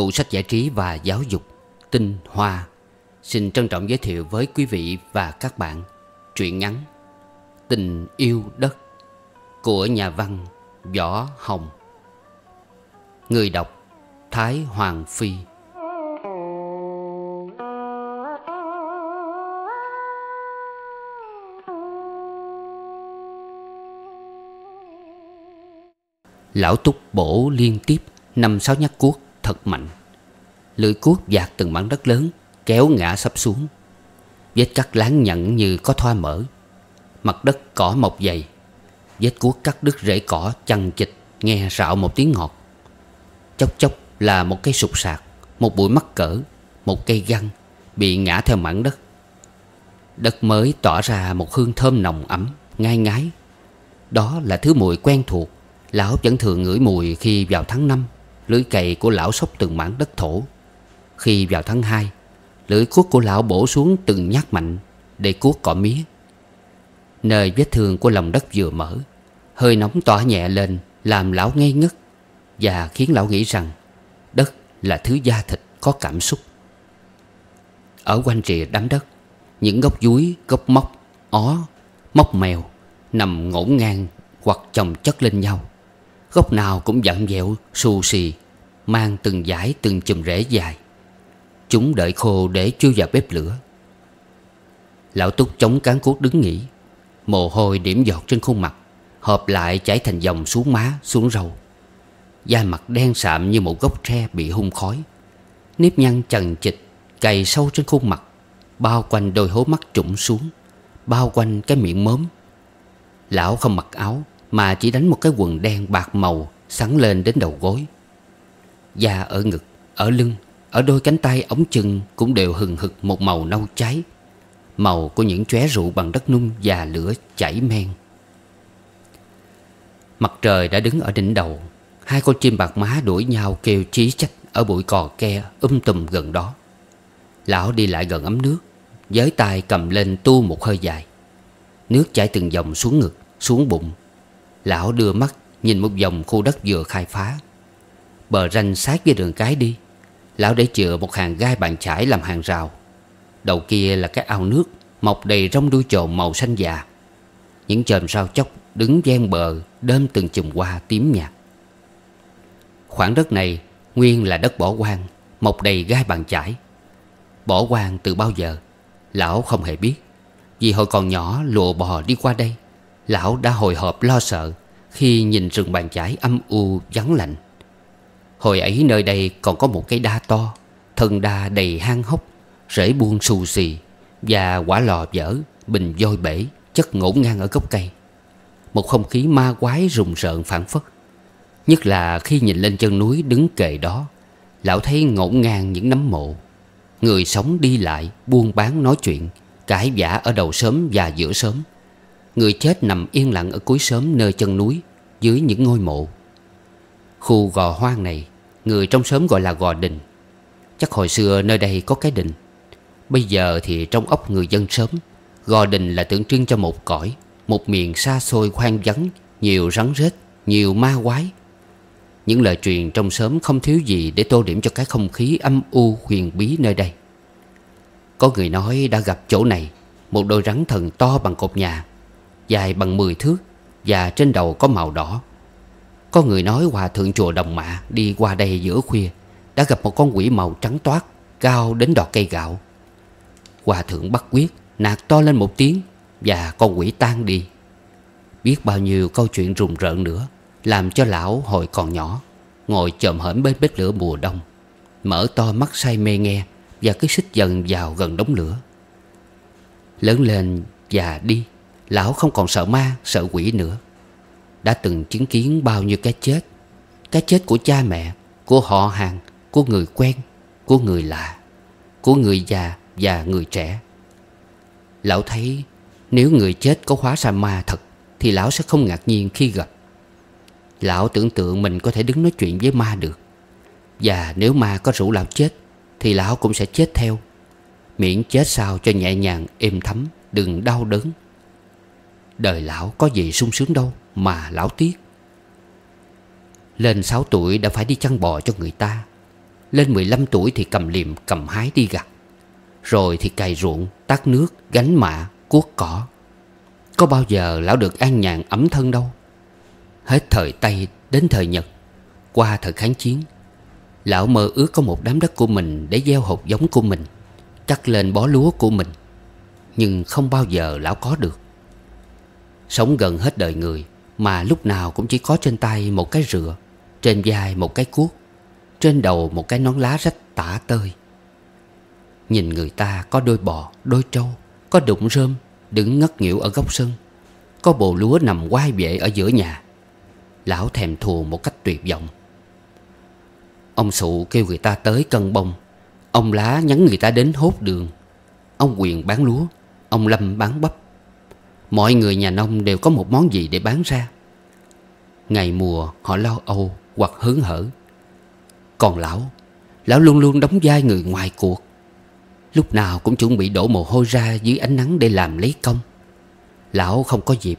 tủ sách giải trí và giáo dục Tinh Hoa Xin trân trọng giới thiệu với quý vị và các bạn Truyện ngắn Tình yêu đất Của nhà văn Võ Hồng Người đọc Thái Hoàng Phi Lão Túc bổ liên tiếp năm sáu nhát cuốc thật mạnh Lưỡi cuốc dạt từng mảng đất lớn Kéo ngã sắp xuống Vết cắt láng nhẵn như có thoa mỡ Mặt đất cỏ mọc dày Vết cuốc cắt đứt rễ cỏ chằng chịch Nghe rạo một tiếng ngọt Chốc chốc là một cây sụp sạc Một bụi mắc cỡ Một cây găng Bị ngã theo mảng đất Đất mới tỏa ra một hương thơm nồng ẩm Ngai ngái Đó là thứ mùi quen thuộc Lão vẫn thường ngửi mùi khi vào tháng 5 Lưỡi cày của lão sốc từng mảng đất thổ Khi vào tháng hai, Lưỡi cuốc của lão bổ xuống từng nhát mạnh Để cuốc cỏ mía Nơi vết thương của lòng đất vừa mở Hơi nóng tỏa nhẹ lên Làm lão ngây ngất Và khiến lão nghĩ rằng Đất là thứ da thịt có cảm xúc Ở quanh rìa đám đất Những gốc dúi, gốc móc, ó, móc mèo Nằm ngổn ngang hoặc chồng chất lên nhau Gốc nào cũng dặn dẹo xù xì Mang từng dải từng chùm rễ dài Chúng đợi khô để chui vào bếp lửa Lão Túc chống cán cuốc đứng nghỉ Mồ hôi điểm giọt trên khuôn mặt Hợp lại chảy thành dòng xuống má xuống râu Da mặt đen sạm như một gốc tre bị hung khói Nếp nhăn chần chịch Cày sâu trên khuôn mặt Bao quanh đôi hố mắt trũng xuống Bao quanh cái miệng mớm Lão không mặc áo mà chỉ đánh một cái quần đen bạc màu Sắn lên đến đầu gối Da ở ngực, ở lưng Ở đôi cánh tay ống chân Cũng đều hừng hực một màu nâu cháy Màu của những chóe rượu bằng đất nung Và lửa chảy men Mặt trời đã đứng ở đỉnh đầu Hai con chim bạc má đuổi nhau kêu chí trách Ở bụi cò ke um tùm gần đó Lão đi lại gần ấm nước Giới tay cầm lên tu một hơi dài Nước chảy từng dòng xuống ngực Xuống bụng Lão đưa mắt nhìn một dòng khu đất vừa khai phá Bờ ranh sát với đường cái đi Lão để chừa một hàng gai bàn chải làm hàng rào Đầu kia là cái ao nước Mọc đầy rong đuôi trồn màu xanh già Những chòm sao chốc đứng ven bờ Đơm từng chùm hoa tím nhạt Khoảng đất này nguyên là đất bỏ quan Mọc đầy gai bàn chải Bỏ quan từ bao giờ Lão không hề biết Vì hồi còn nhỏ lùa bò đi qua đây Lão đã hồi hộp lo sợ Khi nhìn rừng bàn chải âm u vắng lạnh Hồi ấy nơi đây còn có một cây đa to Thân đa đầy hang hốc Rễ buông xù xì Và quả lò vỡ Bình voi bể Chất ngổn ngang ở gốc cây Một không khí ma quái rùng rợn phản phất Nhất là khi nhìn lên chân núi đứng kề đó Lão thấy ngổn ngang những nấm mộ Người sống đi lại Buôn bán nói chuyện Cãi giả ở đầu sớm và giữa sớm Người chết nằm yên lặng ở cuối sớm nơi chân núi Dưới những ngôi mộ Khu gò hoang này Người trong sớm gọi là gò đình Chắc hồi xưa nơi đây có cái đình Bây giờ thì trong ốc người dân sớm Gò đình là tượng trưng cho một cõi Một miền xa xôi hoang vắng Nhiều rắn rết Nhiều ma quái Những lời truyền trong sớm không thiếu gì Để tô điểm cho cái không khí âm u huyền bí nơi đây Có người nói đã gặp chỗ này Một đôi rắn thần to bằng cột nhà Dài bằng 10 thước Và trên đầu có màu đỏ Có người nói hòa thượng chùa Đồng Mạ Đi qua đây giữa khuya Đã gặp một con quỷ màu trắng toát Cao đến đọt cây gạo Hòa thượng bắt quyết Nạt to lên một tiếng Và con quỷ tan đi Biết bao nhiêu câu chuyện rùng rợn nữa Làm cho lão hồi còn nhỏ Ngồi chồm hởm bên bếp lửa mùa đông Mở to mắt say mê nghe Và cứ xích dần vào gần đống lửa Lớn lên và đi Lão không còn sợ ma, sợ quỷ nữa Đã từng chứng kiến bao nhiêu cái chết Cái chết của cha mẹ, của họ hàng, của người quen, của người lạ Của người già và người trẻ Lão thấy nếu người chết có hóa ra ma thật Thì lão sẽ không ngạc nhiên khi gặp Lão tưởng tượng mình có thể đứng nói chuyện với ma được Và nếu ma có rủ lão chết Thì lão cũng sẽ chết theo Miễn chết sao cho nhẹ nhàng, êm thấm, đừng đau đớn Đời lão có gì sung sướng đâu Mà lão tiếc Lên 6 tuổi đã phải đi chăn bò cho người ta Lên 15 tuổi thì cầm liềm cầm hái đi gặt Rồi thì cày ruộng, tắt nước, gánh mạ, cuốc cỏ Có bao giờ lão được an nhàn ấm thân đâu Hết thời Tây đến thời Nhật Qua thời kháng chiến Lão mơ ước có một đám đất của mình Để gieo hột giống của mình Cắt lên bó lúa của mình Nhưng không bao giờ lão có được Sống gần hết đời người Mà lúc nào cũng chỉ có trên tay một cái rựa Trên vai một cái cuốc Trên đầu một cái nón lá rách tả tơi Nhìn người ta có đôi bò, đôi trâu Có đụng rơm, đứng ngất nghỉu ở góc sân Có bồ lúa nằm quai vệ ở giữa nhà Lão thèm thù một cách tuyệt vọng Ông sụ kêu người ta tới cân bông Ông lá nhắn người ta đến hốt đường Ông quyền bán lúa Ông lâm bán bắp Mọi người nhà nông đều có một món gì để bán ra Ngày mùa họ lo âu hoặc hớn hở Còn lão Lão luôn luôn đóng vai người ngoài cuộc Lúc nào cũng chuẩn bị đổ mồ hôi ra dưới ánh nắng để làm lấy công Lão không có dịp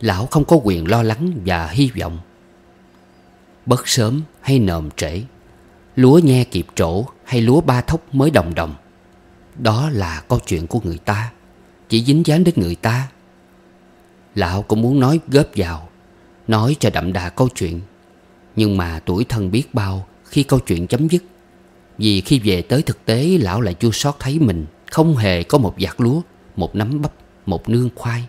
Lão không có quyền lo lắng và hy vọng Bất sớm hay nồm trễ Lúa nhe kịp trổ hay lúa ba thóc mới đồng đồng Đó là câu chuyện của người ta Chỉ dính dáng đến người ta Lão cũng muốn nói góp vào Nói cho đậm đà câu chuyện Nhưng mà tuổi thân biết bao Khi câu chuyện chấm dứt Vì khi về tới thực tế Lão lại chua sót thấy mình Không hề có một giặt lúa Một nắm bắp Một nương khoai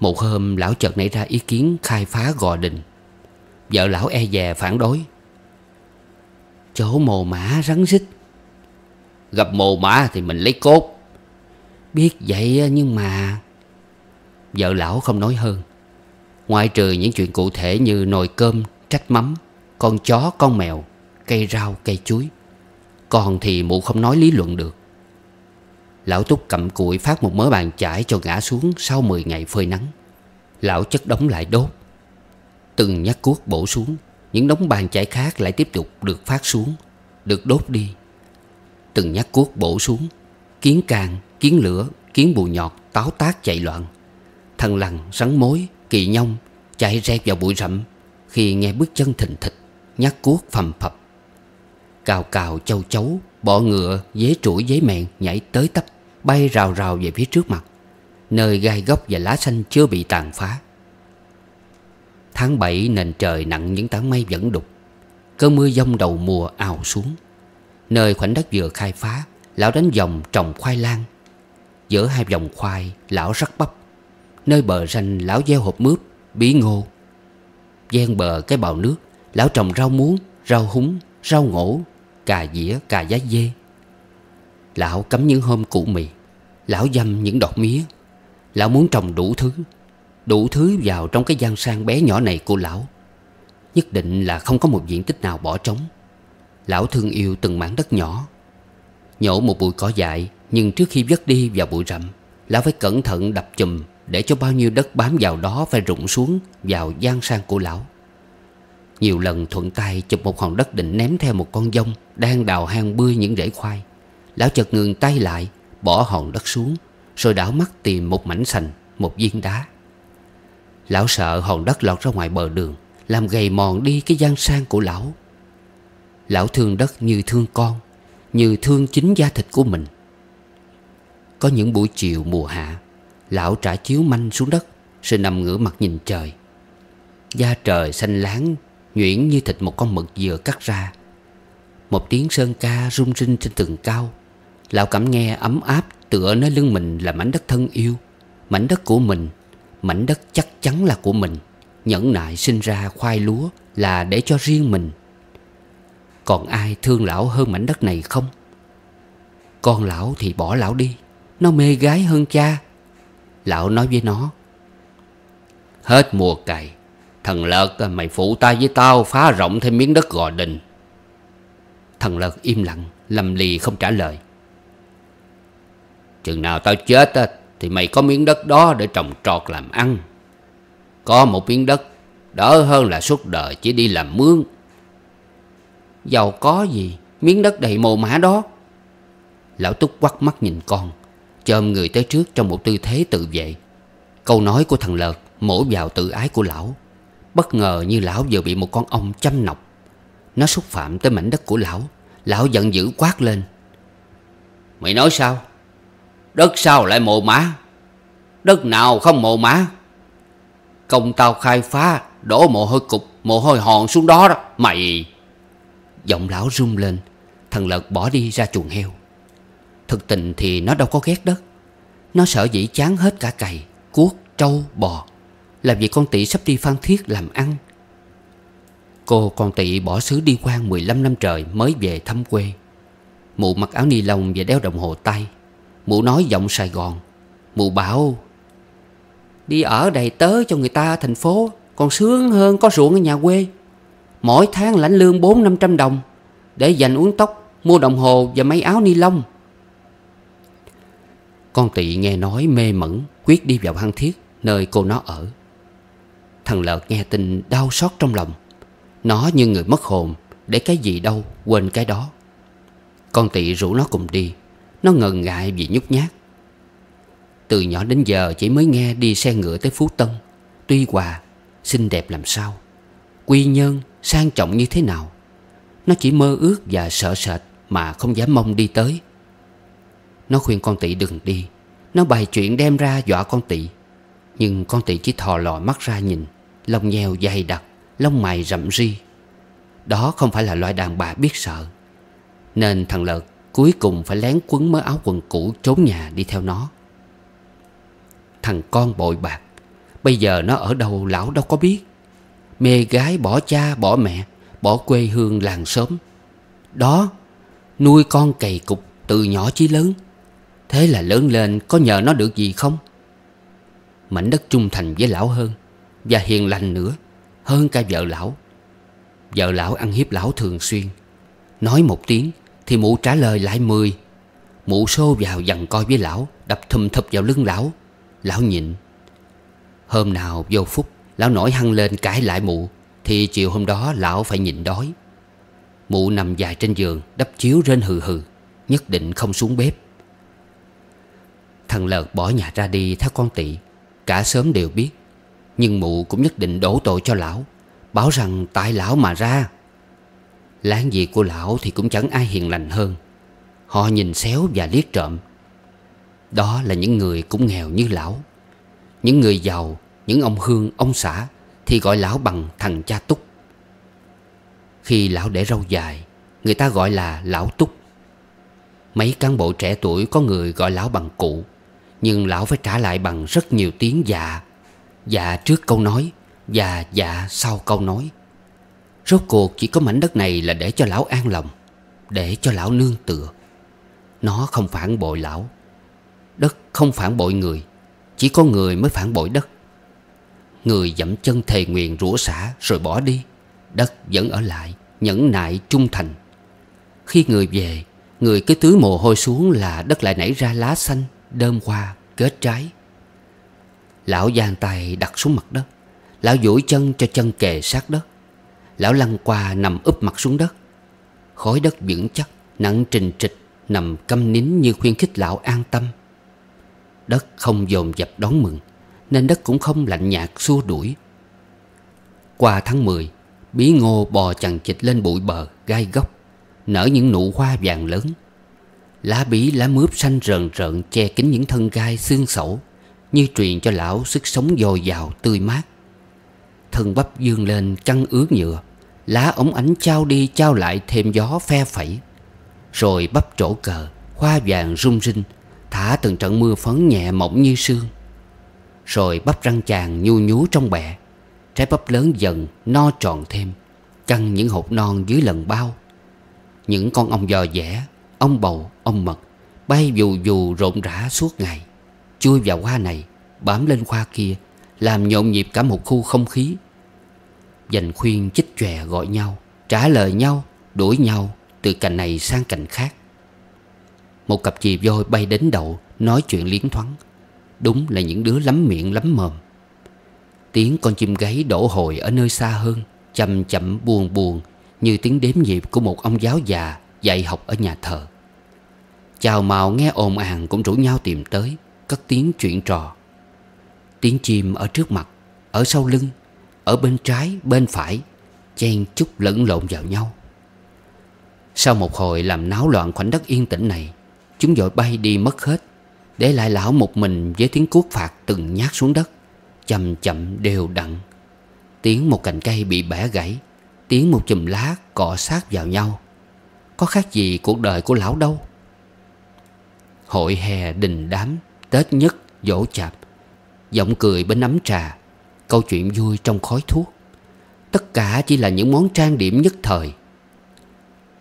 Một hôm lão chợt nảy ra ý kiến Khai phá gò đình Vợ lão e dè phản đối Chỗ mồ mã rắn rít Gặp mồ mã thì mình lấy cốt Biết vậy nhưng mà vợ lão không nói hơn Ngoại trừ những chuyện cụ thể như nồi cơm, trách mắm Con chó, con mèo, cây rau, cây chuối Còn thì mụ không nói lý luận được Lão Túc cầm cụi phát một mớ bàn chải cho ngã xuống sau 10 ngày phơi nắng Lão chất đóng lại đốt Từng nhát cuốc bổ xuống Những đống bàn chải khác lại tiếp tục được phát xuống Được đốt đi Từng nhát cuốc bổ xuống Kiến càng, kiến lửa, kiến bù nhọt, táo tác chạy loạn Thằng lằn, rắn mối, kỳ nhông Chạy rét vào bụi rậm Khi nghe bước chân thình thịch Nhát cuốc phầm phập Cào cào châu chấu Bọ ngựa, dế trũi dế mẹn Nhảy tới tấp Bay rào rào về phía trước mặt Nơi gai góc và lá xanh chưa bị tàn phá Tháng bảy nền trời nặng những tảng mây vẫn đục Cơn mưa giông đầu mùa ào xuống Nơi khoảnh đất vừa khai phá Lão đánh dòng trồng khoai lang Giữa hai vòng khoai Lão rắc bắp Nơi bờ ranh lão gieo hộp mướp Bí ngô Gian bờ cái bào nước Lão trồng rau muống Rau húng Rau ngổ Cà dĩa Cà giá dê Lão cắm những hôm củ mì Lão dăm những đọt mía Lão muốn trồng đủ thứ Đủ thứ vào trong cái gian sang bé nhỏ này của lão Nhất định là không có một diện tích nào bỏ trống Lão thương yêu từng mảng đất nhỏ Nhổ một bụi cỏ dại Nhưng trước khi vất đi vào bụi rậm Lão phải cẩn thận đập chùm để cho bao nhiêu đất bám vào đó phải rụng xuống Vào gian sang của lão Nhiều lần thuận tay chụp một hòn đất định ném theo một con dông Đang đào hang bươi những rễ khoai Lão chợt ngừng tay lại Bỏ hòn đất xuống Rồi đảo mắt tìm một mảnh sành Một viên đá Lão sợ hòn đất lọt ra ngoài bờ đường Làm gầy mòn đi cái gian sang của lão Lão thương đất như thương con Như thương chính da thịt của mình Có những buổi chiều mùa hạ Lão trả chiếu manh xuống đất Rồi nằm ngửa mặt nhìn trời Da trời xanh láng Nhuyễn như thịt một con mực vừa cắt ra Một tiếng sơn ca rung rinh trên tường cao Lão cảm nghe ấm áp Tựa nơi lưng mình là mảnh đất thân yêu Mảnh đất của mình Mảnh đất chắc chắn là của mình Nhẫn nại sinh ra khoai lúa Là để cho riêng mình Còn ai thương lão hơn mảnh đất này không Con lão thì bỏ lão đi Nó mê gái hơn cha Lão nói với nó Hết mùa cày Thằng Lợt mày phụ tay với tao Phá rộng thêm miếng đất gò đình Thằng Lợt im lặng Lầm lì không trả lời Chừng nào tao chết Thì mày có miếng đất đó để trồng trọt làm ăn Có một miếng đất Đỡ hơn là suốt đời chỉ đi làm mướn Giàu có gì Miếng đất đầy mồ mã đó Lão Túc quắt mắt nhìn con chôm người tới trước trong một tư thế tự vệ Câu nói của thằng Lợt mổ vào tự ái của lão Bất ngờ như lão vừa bị một con ong châm nọc Nó xúc phạm tới mảnh đất của lão Lão giận dữ quát lên Mày nói sao Đất sao lại mồ mã Đất nào không mồ mã Công tao khai phá Đổ mồ hôi cục Mồ hôi hòn xuống đó đó Mày Giọng lão rung lên Thằng Lợt bỏ đi ra chuồng heo Thực tình thì nó đâu có ghét đất Nó sợ dĩ chán hết cả cày Cuốc, trâu, bò Là vì con tị sắp đi phan thiết làm ăn Cô con tị bỏ xứ đi quan 15 năm trời mới về thăm quê Mụ mặc áo ni lông và đeo đồng hồ tay Mụ nói giọng Sài Gòn Mụ bảo Đi ở đầy tớ cho người ta thành phố Còn sướng hơn có ruộng ở nhà quê Mỗi tháng lãnh lương 4-500 đồng Để dành uống tóc Mua đồng hồ và mấy áo ni lông con tị nghe nói mê mẩn Quyết đi vào hăng thiết Nơi cô nó ở Thằng Lợt nghe tin đau xót trong lòng Nó như người mất hồn Để cái gì đâu quên cái đó Con tị rủ nó cùng đi Nó ngần ngại vì nhút nhát Từ nhỏ đến giờ chỉ mới nghe đi xe ngựa tới Phú Tân Tuy hòa Xinh đẹp làm sao Quy nhân sang trọng như thế nào Nó chỉ mơ ước và sợ sệt Mà không dám mong đi tới nó khuyên con tị đừng đi Nó bày chuyện đem ra dọa con tị Nhưng con tị chỉ thò lò mắt ra nhìn Lông nheo dày đặc Lông mày rậm ri Đó không phải là loại đàn bà biết sợ Nên thằng Lợt cuối cùng phải lén quấn mớ áo quần cũ trốn nhà đi theo nó Thằng con bội bạc Bây giờ nó ở đâu lão đâu có biết Mê gái bỏ cha bỏ mẹ Bỏ quê hương làng xóm Đó Nuôi con cày cục từ nhỏ chí lớn Thế là lớn lên có nhờ nó được gì không Mảnh đất trung thành với lão hơn Và hiền lành nữa Hơn cả vợ lão Vợ lão ăn hiếp lão thường xuyên Nói một tiếng Thì mụ trả lời lại mười Mụ xô vào dằn coi với lão Đập thùm thụp vào lưng lão Lão nhịn Hôm nào vô phúc Lão nổi hăng lên cãi lại mụ Thì chiều hôm đó lão phải nhịn đói Mụ nằm dài trên giường Đắp chiếu rên hừ hừ Nhất định không xuống bếp Thằng Lợt bỏ nhà ra đi theo con tị Cả sớm đều biết Nhưng mụ cũng nhất định đổ tội cho lão Bảo rằng tại lão mà ra Láng giềng của lão thì cũng chẳng ai hiền lành hơn Họ nhìn xéo và liếc trộm Đó là những người cũng nghèo như lão Những người giàu Những ông Hương, ông xã Thì gọi lão bằng thằng cha Túc Khi lão để râu dài Người ta gọi là lão Túc Mấy cán bộ trẻ tuổi có người gọi lão bằng cụ nhưng lão phải trả lại bằng rất nhiều tiếng dạ Dạ trước câu nói Và dạ sau câu nói Rốt cuộc chỉ có mảnh đất này là để cho lão an lòng Để cho lão nương tựa Nó không phản bội lão Đất không phản bội người Chỉ có người mới phản bội đất Người dẫm chân thề nguyện rủa xả rồi bỏ đi Đất vẫn ở lại Nhẫn nại trung thành Khi người về Người cứ tưới mồ hôi xuống là đất lại nảy ra lá xanh đơm hoa, kết trái Lão giang tay đặt xuống mặt đất Lão duỗi chân cho chân kề sát đất Lão lăn qua nằm úp mặt xuống đất Khói đất vững chắc, nặng trình trịch Nằm câm nín như khuyên khích lão an tâm Đất không dồn dập đón mừng Nên đất cũng không lạnh nhạt xua đuổi Qua tháng 10 Bí ngô bò chằng chịch lên bụi bờ, gai góc Nở những nụ hoa vàng lớn Lá bí lá mướp xanh rờn rợn Che kín những thân gai xương sẩu Như truyền cho lão sức sống dồi dào tươi mát Thân bắp dương lên căng ướt nhựa Lá ống ánh trao đi trao lại thêm gió phe phẩy Rồi bắp chỗ cờ Hoa vàng rung rinh Thả từng trận mưa phấn nhẹ mỏng như sương Rồi bắp răng chàng nhu nhú trong bẹ Trái bắp lớn dần no tròn thêm Căng những hột non dưới lần bao Những con ong dò dẻ Ông bầu, ông mật Bay dù dù rộn rã suốt ngày Chui vào hoa này Bám lên hoa kia Làm nhộn nhịp cả một khu không khí Dành khuyên chích chòe gọi nhau Trả lời nhau Đuổi nhau Từ cành này sang cành khác Một cặp chì voi bay đến đầu Nói chuyện liến thoáng Đúng là những đứa lắm miệng lắm mồm Tiếng con chim gáy đổ hồi ở nơi xa hơn Chậm chậm buồn buồn Như tiếng đếm nhịp của một ông giáo già Dạy học ở nhà thờ Chào màu nghe ồn ào cũng rủ nhau tìm tới Cất tiếng chuyện trò Tiếng chim ở trước mặt Ở sau lưng Ở bên trái bên phải Chen chút lẫn lộn vào nhau Sau một hồi làm náo loạn khoảnh đất yên tĩnh này Chúng vội bay đi mất hết Để lại lão một mình với tiếng cuốc phạt từng nhát xuống đất Chậm chậm đều đặn Tiếng một cành cây bị bẻ gãy Tiếng một chùm lá cọ sát vào nhau có khác gì cuộc đời của lão đâu Hội hè đình đám Tết nhất dỗ chạp Giọng cười bên ấm trà Câu chuyện vui trong khói thuốc Tất cả chỉ là những món trang điểm nhất thời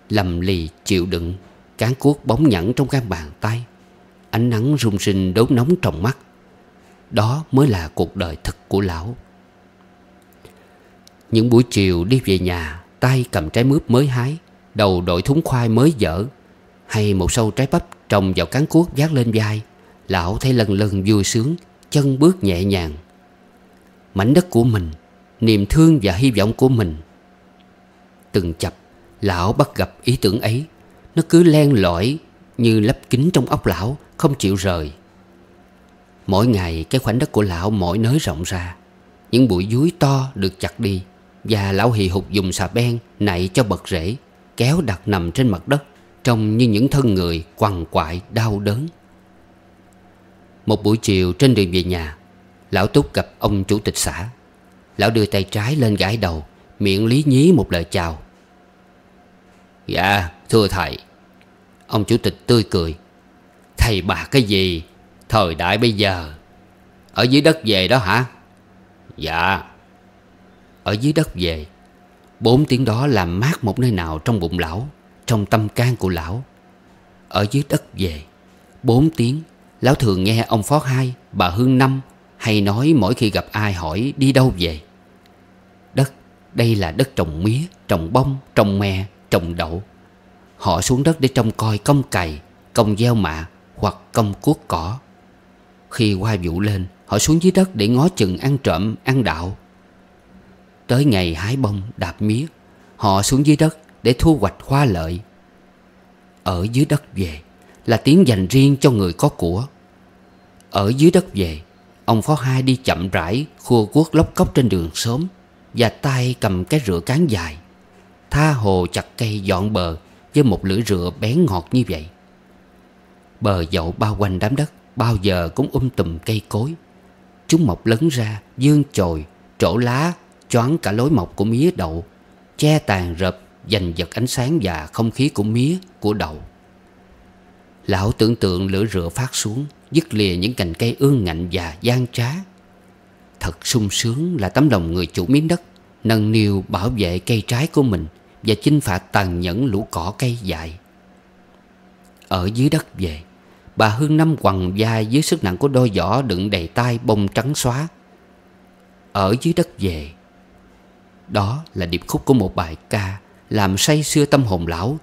Lầm lì chịu đựng Cán cuốc bóng nhẵn trong gan bàn tay Ánh nắng rung sinh đốt nóng trong mắt Đó mới là cuộc đời thực của lão Những buổi chiều đi về nhà Tay cầm trái mướp mới hái đầu đội thúng khoai mới dở hay một sâu trái bắp trồng vào cán cuốc vác lên vai lão thấy lần lần vui sướng chân bước nhẹ nhàng mảnh đất của mình niềm thương và hy vọng của mình từng chập lão bắt gặp ý tưởng ấy nó cứ len lỏi như lấp kín trong óc lão không chịu rời mỗi ngày cái khoảnh đất của lão mỗi nới rộng ra những bụi dúi to được chặt đi và lão hì hục dùng xà beng nạy cho bật rễ kéo đặt nằm trên mặt đất Trông như những thân người quằn quại đau đớn Một buổi chiều trên đường về nhà Lão Túc gặp ông chủ tịch xã Lão đưa tay trái lên gãi đầu Miệng lý nhí một lời chào Dạ thưa thầy Ông chủ tịch tươi cười Thầy bà cái gì Thời đại bây giờ Ở dưới đất về đó hả Dạ Ở dưới đất về Bốn tiếng đó làm mát một nơi nào trong bụng lão Trong tâm can của lão Ở dưới đất về Bốn tiếng Lão thường nghe ông Phó Hai Bà Hương Năm Hay nói mỗi khi gặp ai hỏi đi đâu về Đất Đây là đất trồng mía Trồng bông Trồng mè Trồng đậu Họ xuống đất để trông coi công cày Công gieo mạ Hoặc công cuốc cỏ Khi qua vụ lên Họ xuống dưới đất để ngó chừng ăn trộm Ăn đạo Tới ngày hái bông đạp mía Họ xuống dưới đất để thu hoạch hoa lợi Ở dưới đất về Là tiếng dành riêng cho người có của Ở dưới đất về Ông Phó Hai đi chậm rãi Khua cuốc lóc cốc trên đường sớm Và tay cầm cái rửa cán dài Tha hồ chặt cây dọn bờ Với một lưỡi rửa bén ngọt như vậy Bờ dậu bao quanh đám đất Bao giờ cũng um tùm cây cối Chúng mọc lớn ra, dương chồi, trổ lá choáng cả lối mọc của mía đậu Che tàn rập giành giật ánh sáng và không khí của mía, của đậu Lão tưởng tượng lửa rửa phát xuống Dứt lìa những cành cây ương ngạnh và gian trá Thật sung sướng là tấm lòng người chủ miếng đất Nâng niu bảo vệ cây trái của mình Và chinh phạt tàn nhẫn lũ cỏ cây dại Ở dưới đất về Bà Hương năm quằn vai dưới sức nặng của đôi giỏ đựng đầy tay bông trắng xóa Ở dưới đất về đó là điệp khúc của một bài ca Làm say xưa tâm hồn lão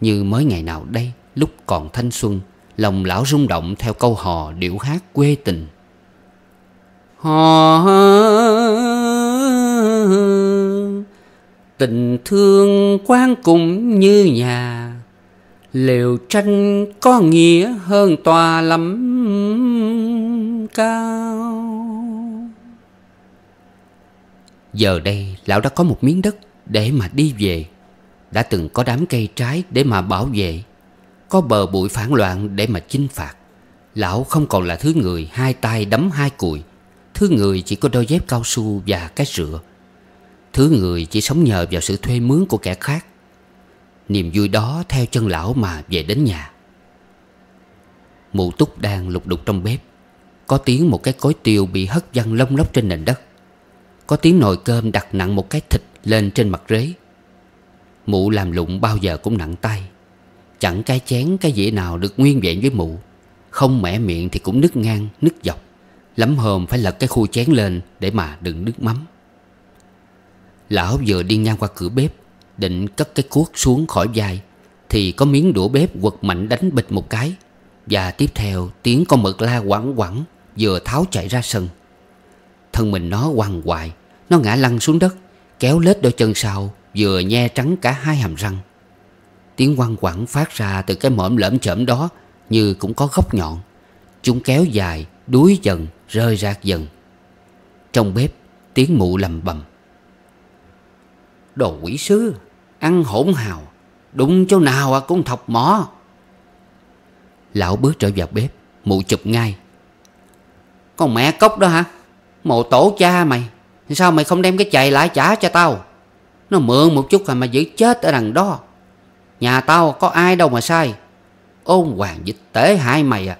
Như mới ngày nào đây Lúc còn thanh xuân Lòng lão rung động theo câu hò điệu hát quê tình Hò Tình thương quan cùng như nhà Liều tranh có nghĩa hơn tòa lắm cao Giờ đây lão đã có một miếng đất để mà đi về Đã từng có đám cây trái để mà bảo vệ Có bờ bụi phản loạn để mà chinh phạt Lão không còn là thứ người hai tay đấm hai cùi Thứ người chỉ có đôi dép cao su và cái rửa Thứ người chỉ sống nhờ vào sự thuê mướn của kẻ khác Niềm vui đó theo chân lão mà về đến nhà Mụ túc đang lục đục trong bếp Có tiếng một cái cối tiêu bị hất văng lông lóc trên nền đất có tiếng nồi cơm đặt nặng một cái thịt lên trên mặt rế Mụ làm lụng bao giờ cũng nặng tay Chẳng cái chén cái dĩa nào được nguyên vẹn với mụ Không mẻ miệng thì cũng nứt ngang, nứt dọc Lắm hôm phải lật cái khu chén lên để mà đừng nước mắm Lão vừa đi ngang qua cửa bếp Định cất cái cuốc xuống khỏi vai Thì có miếng đũa bếp quật mạnh đánh bịch một cái Và tiếp theo tiếng con mực la quẳng quẳng Vừa tháo chạy ra sân Thân mình nó quằn quại nó ngã lăn xuống đất Kéo lết đôi chân sau Vừa nhe trắng cả hai hàm răng Tiếng quăng quẳng phát ra từ cái mõm lởm chởm đó Như cũng có góc nhọn Chúng kéo dài Đuối dần Rơi rạc dần Trong bếp Tiếng mụ lầm bầm Đồ quỷ sứ Ăn hỗn hào Đụng chỗ nào à cũng thọc mỏ Lão bước trở vào bếp Mụ chụp ngay Con mẹ cốc đó hả Mộ tổ cha mày Sao mày không đem cái chày lại trả cho tao Nó mượn một chút rồi mà giữ chết ở đằng đó Nhà tao có ai đâu mà sai Ôn hoàng dịch tế hai mày à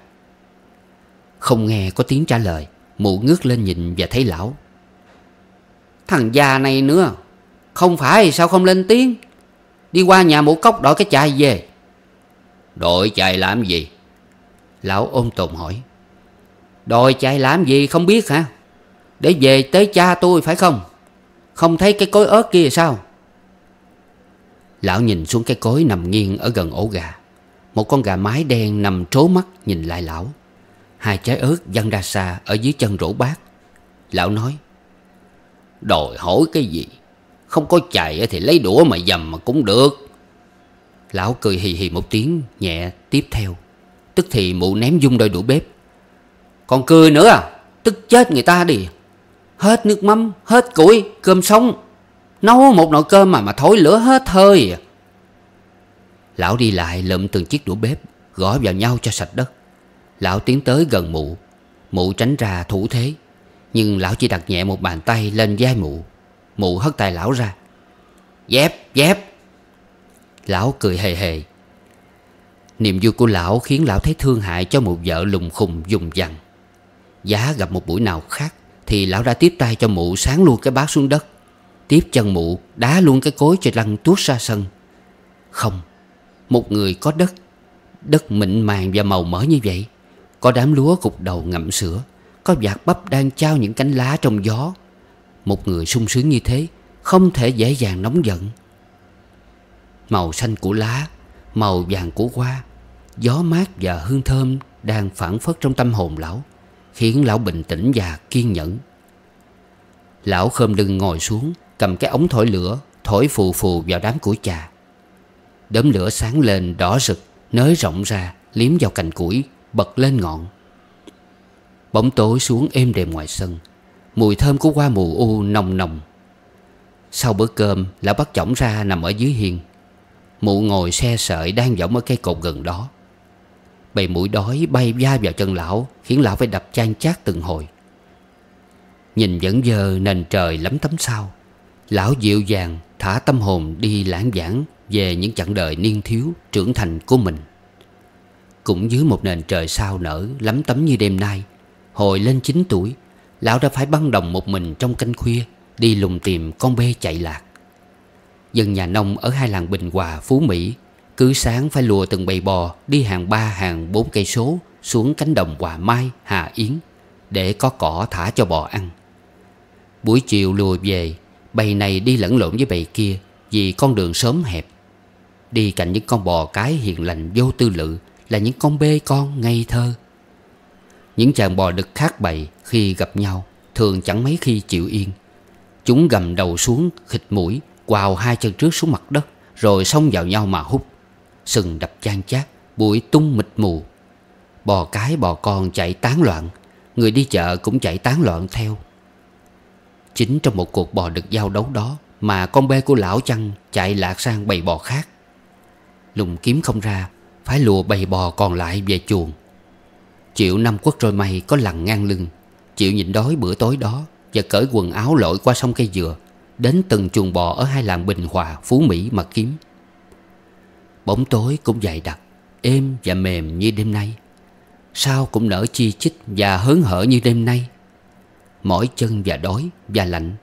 Không nghe có tiếng trả lời Mụ ngước lên nhìn và thấy lão Thằng già này nữa Không phải sao không lên tiếng Đi qua nhà mụ cốc đổi cái chai về Đội chai làm gì Lão ôm tồn hỏi Đội chai làm gì không biết hả để về tới cha tôi phải không Không thấy cái cối ớt kia sao Lão nhìn xuống cái cối nằm nghiêng ở gần ổ gà Một con gà mái đen nằm trố mắt nhìn lại lão Hai trái ớt văng ra xa ở dưới chân rổ bát Lão nói Đòi hỏi cái gì Không có chạy thì lấy đũa mà dầm mà cũng được Lão cười hì hì một tiếng nhẹ tiếp theo Tức thì mụ ném dung đôi đũa bếp Còn cười nữa à Tức chết người ta đi hết nước mắm hết củi cơm sống nấu một nồi cơm mà mà thối lửa hết hơi lão đi lại lượm từng chiếc đũa bếp gõ vào nhau cho sạch đất lão tiến tới gần mụ mụ tránh ra thủ thế nhưng lão chỉ đặt nhẹ một bàn tay lên vai mụ mụ hất tay lão ra dép dép lão cười hề hề niềm vui của lão khiến lão thấy thương hại cho một vợ lùng khùng dùng dằn giá gặp một buổi nào khác thì lão đã tiếp tay cho mụ sáng luôn cái bát xuống đất Tiếp chân mụ đá luôn cái cối cho lăn tuốt ra sân Không Một người có đất Đất mịn màng và màu mỡ như vậy Có đám lúa cục đầu ngậm sữa Có vạt bắp đang trao những cánh lá trong gió Một người sung sướng như thế Không thể dễ dàng nóng giận Màu xanh của lá Màu vàng của hoa Gió mát và hương thơm Đang phản phất trong tâm hồn lão Khiến lão bình tĩnh và kiên nhẫn Lão khom lưng ngồi xuống Cầm cái ống thổi lửa Thổi phù phù vào đám củi trà Đốm lửa sáng lên đỏ rực Nới rộng ra Liếm vào cành củi Bật lên ngọn Bóng tối xuống êm đềm ngoài sân Mùi thơm của hoa mù u nồng nồng Sau bữa cơm Lão bắt chổng ra nằm ở dưới hiên Mụ ngồi xe sợi đang võng ở cây cột gần đó Bầy mũi đói bay va vào chân lão Khiến lão phải đập chan chát từng hồi Nhìn vẫn giờ nền trời lấm tấm sao Lão dịu dàng thả tâm hồn đi lãng giảng Về những chặng đời niên thiếu trưởng thành của mình Cũng dưới một nền trời sao nở lấm tấm như đêm nay Hồi lên 9 tuổi Lão đã phải băng đồng một mình trong canh khuya Đi lùng tìm con bê chạy lạc Dân nhà nông ở hai làng Bình Hòa, Phú Mỹ cứ sáng phải lùa từng bầy bò đi hàng ba hàng bốn cây số xuống cánh đồng Hòa Mai, Hà Yến để có cỏ thả cho bò ăn. Buổi chiều lùa về, bầy này đi lẫn lộn với bầy kia vì con đường sớm hẹp. Đi cạnh những con bò cái hiền lành vô tư lự là những con bê con ngây thơ. Những chàng bò đực khác bầy khi gặp nhau thường chẳng mấy khi chịu yên. Chúng gầm đầu xuống, khịt mũi, quào hai chân trước xuống mặt đất rồi xông vào nhau mà hút sừng đập chan chát Bụi tung mịt mù Bò cái bò con chạy tán loạn Người đi chợ cũng chạy tán loạn theo Chính trong một cuộc bò được giao đấu đó Mà con bê của lão chăn chạy lạc sang bầy bò khác Lùng kiếm không ra Phải lùa bầy bò còn lại về chuồng Chịu năm quất rồi mày có lằn ngang lưng Chịu nhịn đói bữa tối đó Và cởi quần áo lội qua sông cây dừa Đến từng chuồng bò ở hai làng Bình Hòa, Phú Mỹ mà kiếm Bóng tối cũng dày đặc Êm và mềm như đêm nay Sao cũng nở chi chít và hớn hở như đêm nay Mỏi chân và đói và lạnh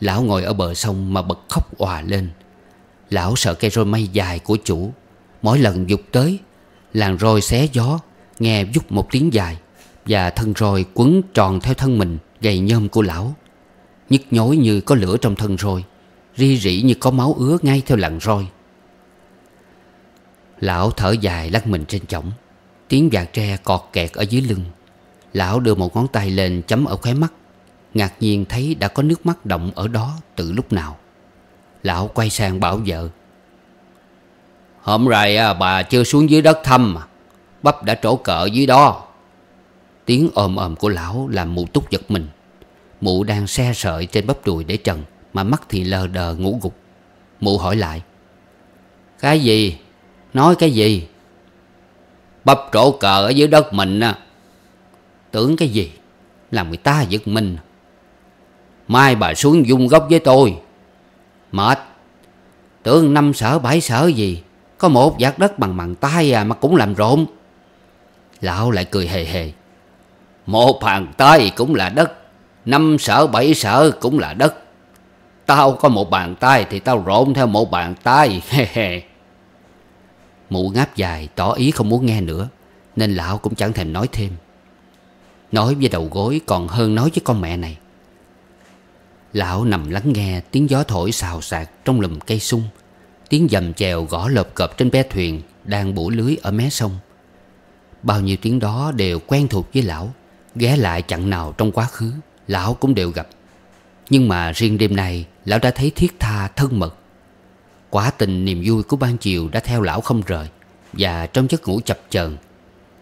Lão ngồi ở bờ sông mà bật khóc òa lên Lão sợ cây roi mây dài của chủ Mỗi lần dục tới Làng roi xé gió Nghe giúp một tiếng dài Và thân roi quấn tròn theo thân mình Gầy nhôm của lão Nhức nhối như có lửa trong thân roi Ri rỉ như có máu ứa ngay theo làng roi Lão thở dài lắc mình trên chổng Tiếng vạt tre cọt kẹt ở dưới lưng Lão đưa một ngón tay lên chấm ở khóe mắt Ngạc nhiên thấy đã có nước mắt động ở đó từ lúc nào Lão quay sang bảo vợ Hôm rồi à, bà chưa xuống dưới đất thăm Bắp đã trổ cỡ dưới đó Tiếng ồm ồm của lão làm mụ túc giật mình Mụ đang xe sợi trên bắp đùi để trần Mà mắt thì lờ đờ ngủ gục Mụ hỏi lại Cái gì Nói cái gì? Bắp trổ cờ ở dưới đất mình á. Tưởng cái gì? Làm người ta giật mình. Mai bà xuống dung gốc với tôi. Mệt. Tưởng năm sở bảy sở gì. Có một giặt đất bằng bàn tay à mà cũng làm rộn. Lão lại cười hề hề. Một bàn tay cũng là đất. Năm sở bảy sở cũng là đất. Tao có một bàn tay thì tao rộn theo một bàn tay. Mụ ngáp dài tỏ ý không muốn nghe nữa Nên lão cũng chẳng thèm nói thêm Nói với đầu gối còn hơn nói với con mẹ này Lão nằm lắng nghe tiếng gió thổi xào xạc trong lùm cây sung Tiếng dầm chèo gõ lợp cợp trên bé thuyền Đang bủ lưới ở mé sông Bao nhiêu tiếng đó đều quen thuộc với lão Ghé lại chặng nào trong quá khứ Lão cũng đều gặp Nhưng mà riêng đêm nay Lão đã thấy thiết tha thân mật Quả tình niềm vui của ban chiều đã theo lão không rời Và trong giấc ngủ chập chờn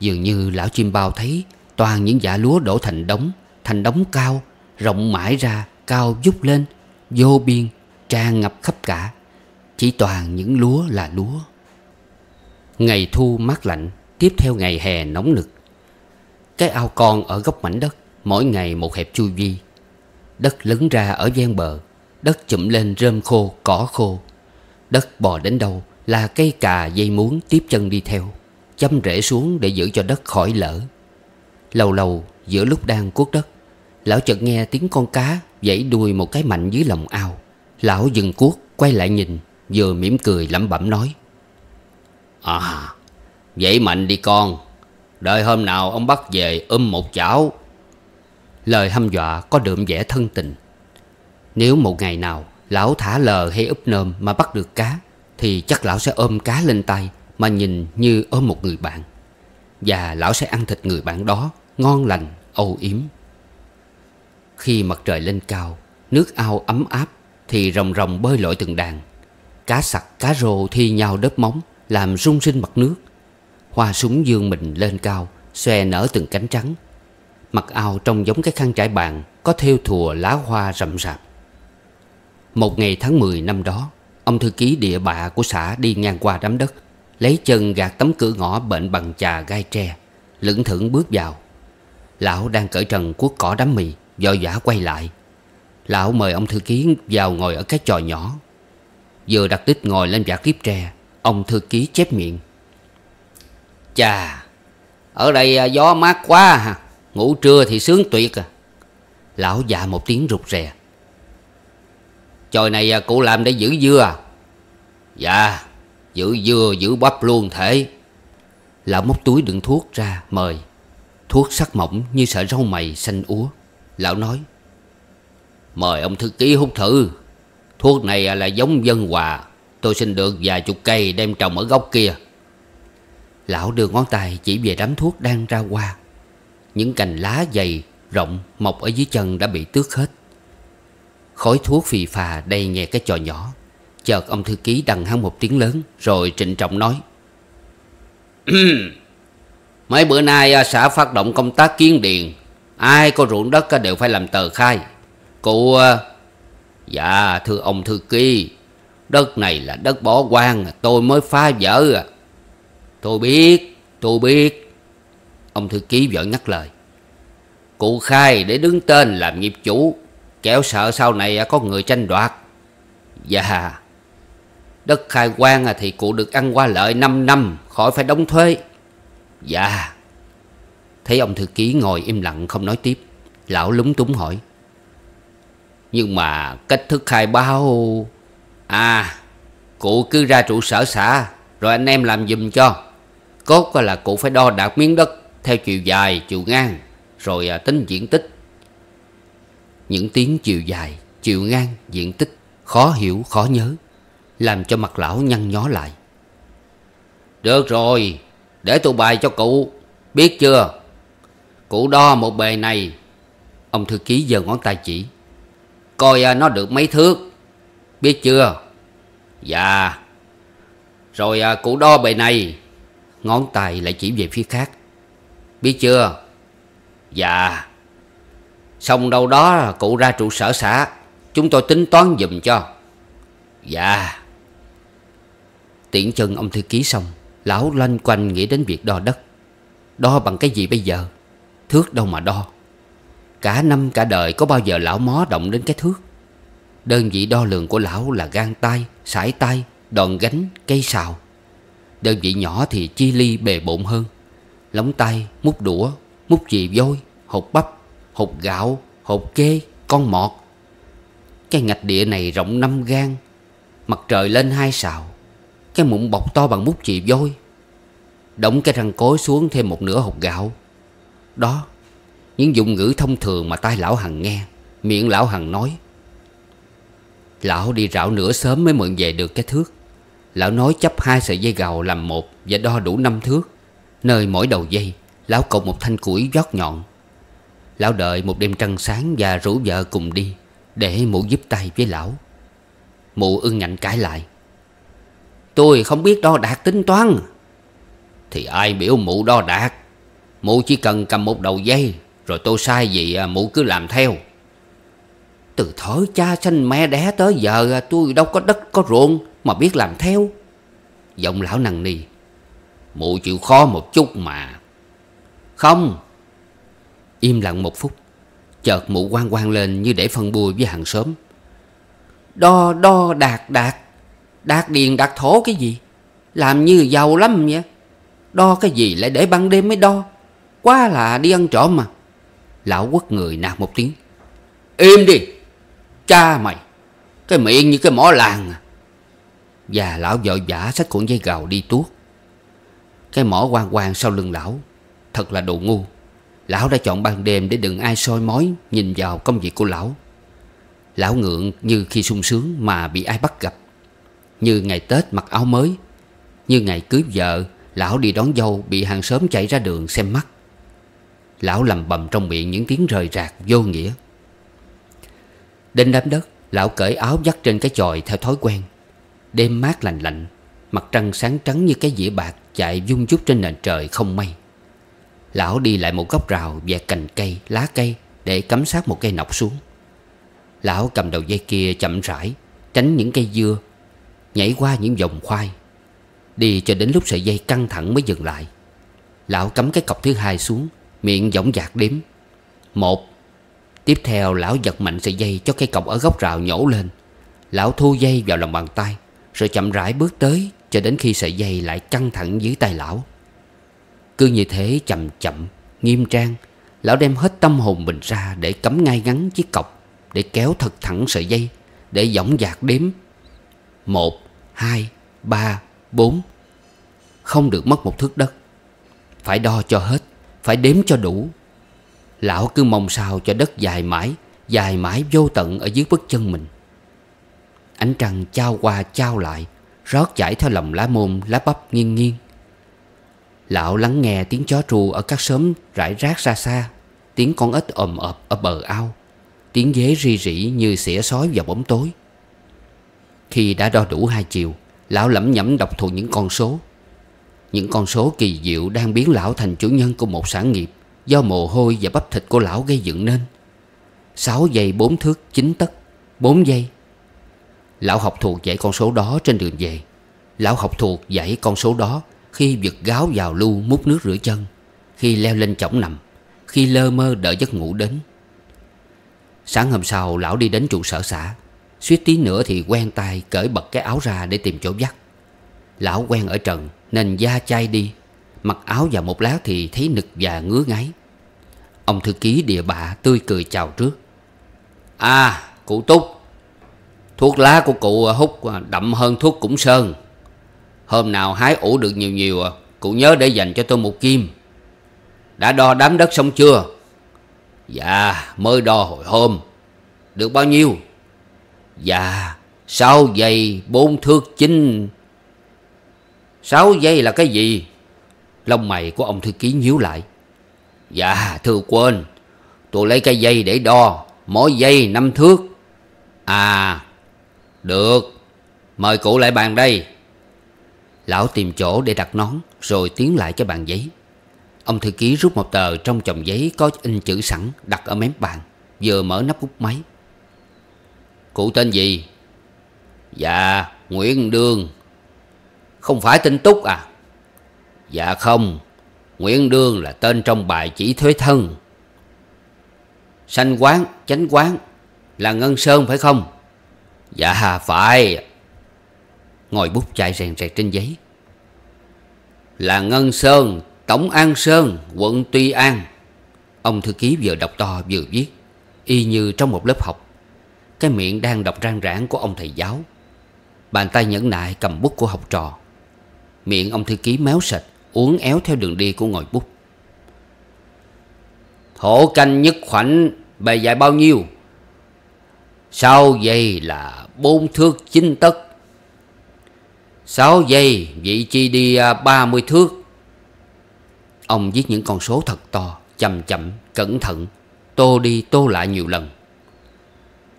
Dường như lão chim bao thấy Toàn những dạ lúa đổ thành đống Thành đống cao Rộng mãi ra Cao dúc lên Vô biên Tràn ngập khắp cả Chỉ toàn những lúa là lúa Ngày thu mát lạnh Tiếp theo ngày hè nóng nực Cái ao con ở góc mảnh đất Mỗi ngày một hẹp chu vi Đất lấn ra ở gian bờ Đất chụm lên rơm khô, cỏ khô Đất bò đến đâu là cây cà dây muống tiếp chân đi theo Châm rễ xuống để giữ cho đất khỏi lỡ Lâu lâu giữa lúc đang cuốc đất Lão chợt nghe tiếng con cá Dãy đuôi một cái mạnh dưới lòng ao Lão dừng cuốc quay lại nhìn Vừa mỉm cười lẩm bẩm nói À Dãy mạnh đi con Đợi hôm nào ông bắt về ôm um một chảo Lời hăm dọa có đượm vẻ thân tình Nếu một ngày nào Lão thả lờ hay úp nơm mà bắt được cá Thì chắc lão sẽ ôm cá lên tay Mà nhìn như ôm một người bạn Và lão sẽ ăn thịt người bạn đó Ngon lành, âu yếm Khi mặt trời lên cao Nước ao ấm áp Thì rồng rồng bơi lội từng đàn Cá sặc, cá rô thi nhau đớp móng Làm rung sinh mặt nước Hoa súng dương mình lên cao Xòe nở từng cánh trắng Mặt ao trông giống cái khăn trải bàn Có thêu thùa lá hoa rậm rạp một ngày tháng 10 năm đó Ông thư ký địa bạ của xã đi ngang qua đám đất Lấy chân gạt tấm cửa ngõ bệnh bằng trà gai tre Lững thững bước vào Lão đang cởi trần cuốc cỏ đám mì do vã quay lại Lão mời ông thư ký vào ngồi ở cái trò nhỏ Vừa đặt đích ngồi lên vạt kiếp tre Ông thư ký chép miệng Chà Ở đây à, gió mát quá ha Ngủ trưa thì sướng tuyệt à Lão dạ một tiếng rụt rè chòi này à, cụ làm để giữ dưa à? Dạ, giữ dưa giữ bắp luôn thế. Lão móc túi đựng thuốc ra mời. Thuốc sắc mỏng như sợi rau mày xanh úa. Lão nói, mời ông thư ký hút thử. Thuốc này à, là giống dân hòa. Tôi xin được vài chục cây đem trồng ở góc kia. Lão đưa ngón tay chỉ về đám thuốc đang ra hoa. Những cành lá dày, rộng, mọc ở dưới chân đã bị tước hết. Khói thuốc phì phà đầy nghe cái trò nhỏ Chợt ông thư ký đằng hắn một tiếng lớn Rồi trịnh trọng nói Mấy bữa nay à, xã phát động công tác kiến điền Ai có ruộng đất à, đều phải làm tờ khai Cụ à, Dạ thưa ông thư ký Đất này là đất bỏ quan Tôi mới phá vỡ Tôi biết Tôi biết Ông thư ký vợ nhắc lời Cụ khai để đứng tên làm nghiệp chủ Kẻo sợ sau này à, có người tranh đoạt Dạ Đất khai quang à, thì cụ được ăn qua lợi 5 năm Khỏi phải đóng thuế Dạ Thấy ông thư ký ngồi im lặng không nói tiếp Lão lúng túng hỏi Nhưng mà cách thức khai báo À Cụ cứ ra trụ sở xã Rồi anh em làm giùm cho Cốt à, là cụ phải đo đạc miếng đất Theo chiều dài, chiều ngang Rồi tính diện tích những tiếng chiều dài chiều ngang diện tích khó hiểu khó nhớ làm cho mặt lão nhăn nhó lại được rồi để tôi bài cho cụ biết chưa cụ đo một bề này ông thư ký giơ ngón tay chỉ coi à, nó được mấy thước biết chưa dạ rồi à, cụ đo bề này ngón tay lại chỉ về phía khác biết chưa dạ Xong đâu đó cụ ra trụ sở xã Chúng tôi tính toán dùm cho Dạ tiện chân ông thư ký xong Lão loanh quanh nghĩ đến việc đo đất Đo bằng cái gì bây giờ Thước đâu mà đo Cả năm cả đời có bao giờ lão mó động đến cái thước Đơn vị đo lường của lão là gan tay, sải tay, đòn gánh, cây xào Đơn vị nhỏ thì chi ly bề bộn hơn Lóng tay, múc đũa, múc chì vôi, hột bắp hột gạo, hột kê, con mọt. Cái ngạch địa này rộng năm gan, mặt trời lên hai sào, cái mụn bọc to bằng bút chì vôi. Đóng cái răng cối xuống thêm một nửa hột gạo. Đó, những dụng ngữ thông thường mà tai lão Hằng nghe, miệng lão Hằng nói. Lão đi rảo nửa sớm mới mượn về được cái thước. Lão nói chấp hai sợi dây gầu làm một và đo đủ năm thước. Nơi mỗi đầu dây, lão cột một thanh củi vót nhọn. Lão đợi một đêm trăng sáng và rủ vợ cùng đi Để mụ giúp tay với lão Mụ ưng ngạnh cãi lại Tôi không biết đo đạt tính toán Thì ai biểu mụ đo đạt Mụ chỉ cần cầm một đầu dây Rồi tôi sai gì à, mụ cứ làm theo Từ thở cha sanh mẹ đẻ tới giờ à, Tôi đâu có đất có ruộng Mà biết làm theo Giọng lão nằng nì Mụ chịu khó một chút mà Không Im lặng một phút Chợt mụ quan quan lên như để phân bua với hàng xóm Đo đo đạt đạt Đạt điền đạt thổ cái gì Làm như giàu lắm vậy Đo cái gì lại để ban đêm mới đo Quá là đi ăn trộm mà Lão quất người nạt một tiếng Im đi Cha mày Cái miệng như cái mỏ làng à. Và lão vội vã xách cuộn dây gào đi tuốt Cái mỏ quan quan sau lưng lão Thật là đồ ngu Lão đã chọn ban đêm để đừng ai soi mói Nhìn vào công việc của lão Lão ngượng như khi sung sướng mà bị ai bắt gặp Như ngày Tết mặc áo mới Như ngày cưới vợ Lão đi đón dâu bị hàng xóm chạy ra đường xem mắt Lão lầm bầm trong miệng những tiếng rời rạc vô nghĩa Đến đám đất Lão cởi áo dắt trên cái chòi theo thói quen Đêm mát lành lạnh Mặt trăng sáng trắng như cái dĩa bạc Chạy dung chút trên nền trời không mây Lão đi lại một góc rào Vẹt cành cây, lá cây Để cắm sát một cây nọc xuống Lão cầm đầu dây kia chậm rãi Tránh những cây dưa Nhảy qua những vòng khoai Đi cho đến lúc sợi dây căng thẳng mới dừng lại Lão cắm cái cọc thứ hai xuống Miệng giọng dạc đếm Một Tiếp theo lão giật mạnh sợi dây cho cây cọc ở góc rào nhổ lên Lão thu dây vào lòng bàn tay Rồi chậm rãi bước tới Cho đến khi sợi dây lại căng thẳng dưới tay lão cứ như thế chậm chậm Nghiêm trang Lão đem hết tâm hồn mình ra Để cắm ngay ngắn chiếc cọc Để kéo thật thẳng sợi dây Để dõng dạc đếm Một, hai, ba, bốn Không được mất một thước đất Phải đo cho hết Phải đếm cho đủ Lão cứ mong sao cho đất dài mãi Dài mãi vô tận ở dưới bước chân mình Ánh trăng trao qua trao lại Rót chảy theo lòng lá môn lá bắp nghiêng nghiêng Lão lắng nghe tiếng chó tru ở các xóm rải rác ra xa Tiếng con ếch ồm ập ở bờ ao Tiếng ghế ri rỉ như xỉa sói vào bóng tối Khi đã đo đủ hai chiều Lão lẩm nhẩm đọc thuộc những con số Những con số kỳ diệu đang biến lão thành chủ nhân của một sản nghiệp Do mồ hôi và bắp thịt của lão gây dựng nên 6 giây 4 thước 9 tấc 4 giây Lão học thuộc dãy con số đó trên đường về Lão học thuộc dãy con số đó khi giật gáo vào lu múc nước rửa chân Khi leo lên chổng nằm Khi lơ mơ đợi giấc ngủ đến Sáng hôm sau lão đi đến trụ sở xã Suýt tí nữa thì quen tay cởi bật cái áo ra để tìm chỗ dắt Lão quen ở trần nên da chai đi Mặc áo vào một lát thì thấy nực và ngứa ngáy Ông thư ký địa bạ tươi cười chào trước À cụ Túc Thuốc lá của cụ hút đậm hơn thuốc cũng sơn Hôm nào hái ủ được nhiều nhiều à Cụ nhớ để dành cho tôi một kim Đã đo đám đất xong chưa Dạ mới đo hồi hôm Được bao nhiêu Dạ Sáu giây bốn thước chín Sáu giây là cái gì Lông mày của ông thư ký nhíu lại Dạ thưa quên Tôi lấy cái dây để đo Mỗi dây năm thước À Được Mời cụ lại bàn đây Lão tìm chỗ để đặt nón Rồi tiến lại cái bàn giấy Ông thư ký rút một tờ trong chồng giấy Có in chữ sẵn đặt ở mép bàn Vừa mở nắp bút máy Cụ tên gì Dạ Nguyễn Đương Không phải tên Túc à Dạ không Nguyễn Đương là tên trong bài chỉ thuế thân Sanh quán, chánh quán Là Ngân Sơn phải không Dạ phải Ngồi bút chạy rèn rẹt trên giấy Là Ngân Sơn Tổng An Sơn Quận Tuy An Ông thư ký vừa đọc to vừa viết Y như trong một lớp học Cái miệng đang đọc rang rãng của ông thầy giáo Bàn tay nhẫn nại cầm bút của học trò Miệng ông thư ký méo sạch Uốn éo theo đường đi của ngòi bút Thổ canh nhất khoảnh bề dài bao nhiêu Sau dây là bốn thước chín tấc Sáu giây Vị chi đi à, ba mươi thước Ông viết những con số thật to Chậm chậm cẩn thận Tô đi tô lại nhiều lần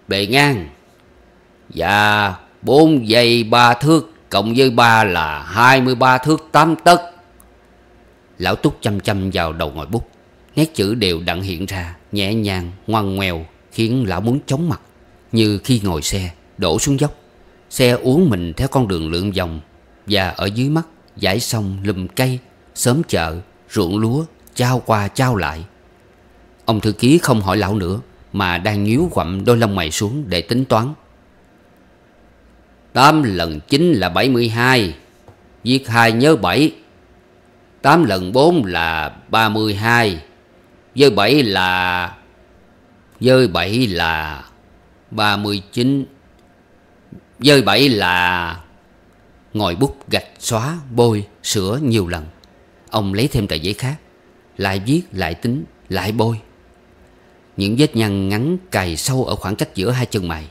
Bề ngang và dạ, bốn giây ba thước Cộng với ba là hai mươi ba thước tám tấc Lão túc chăm chăm vào đầu ngòi bút Nét chữ đều đặn hiện ra Nhẹ nhàng ngoan ngoèo Khiến lão muốn chóng mặt Như khi ngồi xe đổ xuống dốc Xe uống mình theo con đường lượn vòng Và ở dưới mắt dải sông lùm cây sớm chợ, ruộng lúa Trao qua trao lại Ông thư ký không hỏi lão nữa Mà đang nhíu quặm đôi lông mày xuống để tính toán tám lần chín là bảy mươi hai Viết hai nhớ bảy tám lần bốn là ba mươi hai Với bảy là Với bảy là ba mươi chín Dơi bậy là Ngồi bút gạch xóa bôi sửa nhiều lần Ông lấy thêm tờ giấy khác Lại viết lại tính lại bôi Những vết nhăn ngắn cày sâu ở khoảng cách giữa hai chân mày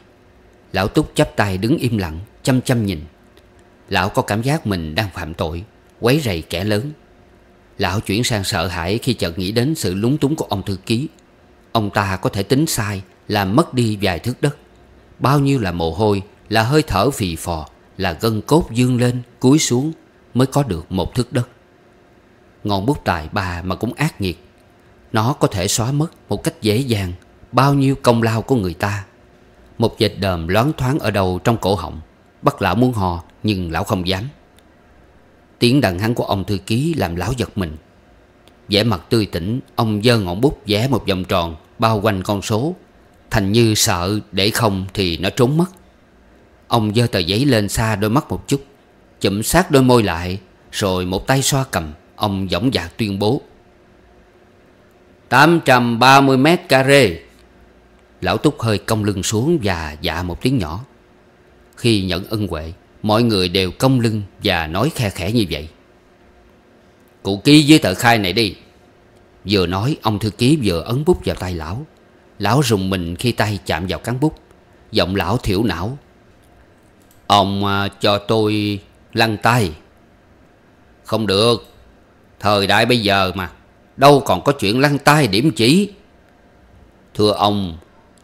Lão Túc chắp tay đứng im lặng Chăm chăm nhìn Lão có cảm giác mình đang phạm tội Quấy rầy kẻ lớn Lão chuyển sang sợ hãi khi chợt nghĩ đến sự lúng túng của ông thư ký Ông ta có thể tính sai Làm mất đi vài thước đất Bao nhiêu là mồ hôi là hơi thở phì phò là gân cốt dương lên cúi xuống mới có được một thước đất ngọn bút tài bà mà cũng ác nghiệt nó có thể xóa mất một cách dễ dàng bao nhiêu công lao của người ta một vệt đờm loáng thoáng ở đầu trong cổ họng bắt lão muốn hò nhưng lão không dám tiếng đằng hắn của ông thư ký làm lão giật mình vẻ mặt tươi tỉnh ông giơ ngọn bút vẽ một vòng tròn bao quanh con số thành như sợ để không thì nó trốn mất Ông giơ tờ giấy lên xa đôi mắt một chút chậm sát đôi môi lại Rồi một tay xoa cầm Ông dõng dạc tuyên bố 830 mét carê Lão Túc hơi cong lưng xuống và dạ một tiếng nhỏ Khi nhận ân huệ Mọi người đều cong lưng và nói khe khẽ như vậy Cụ ký với tờ khai này đi Vừa nói ông thư ký vừa ấn bút vào tay lão Lão rùng mình khi tay chạm vào cán bút Giọng lão thiểu não Ông à, cho tôi lăn tay Không được Thời đại bây giờ mà Đâu còn có chuyện lăn tay điểm chỉ Thưa ông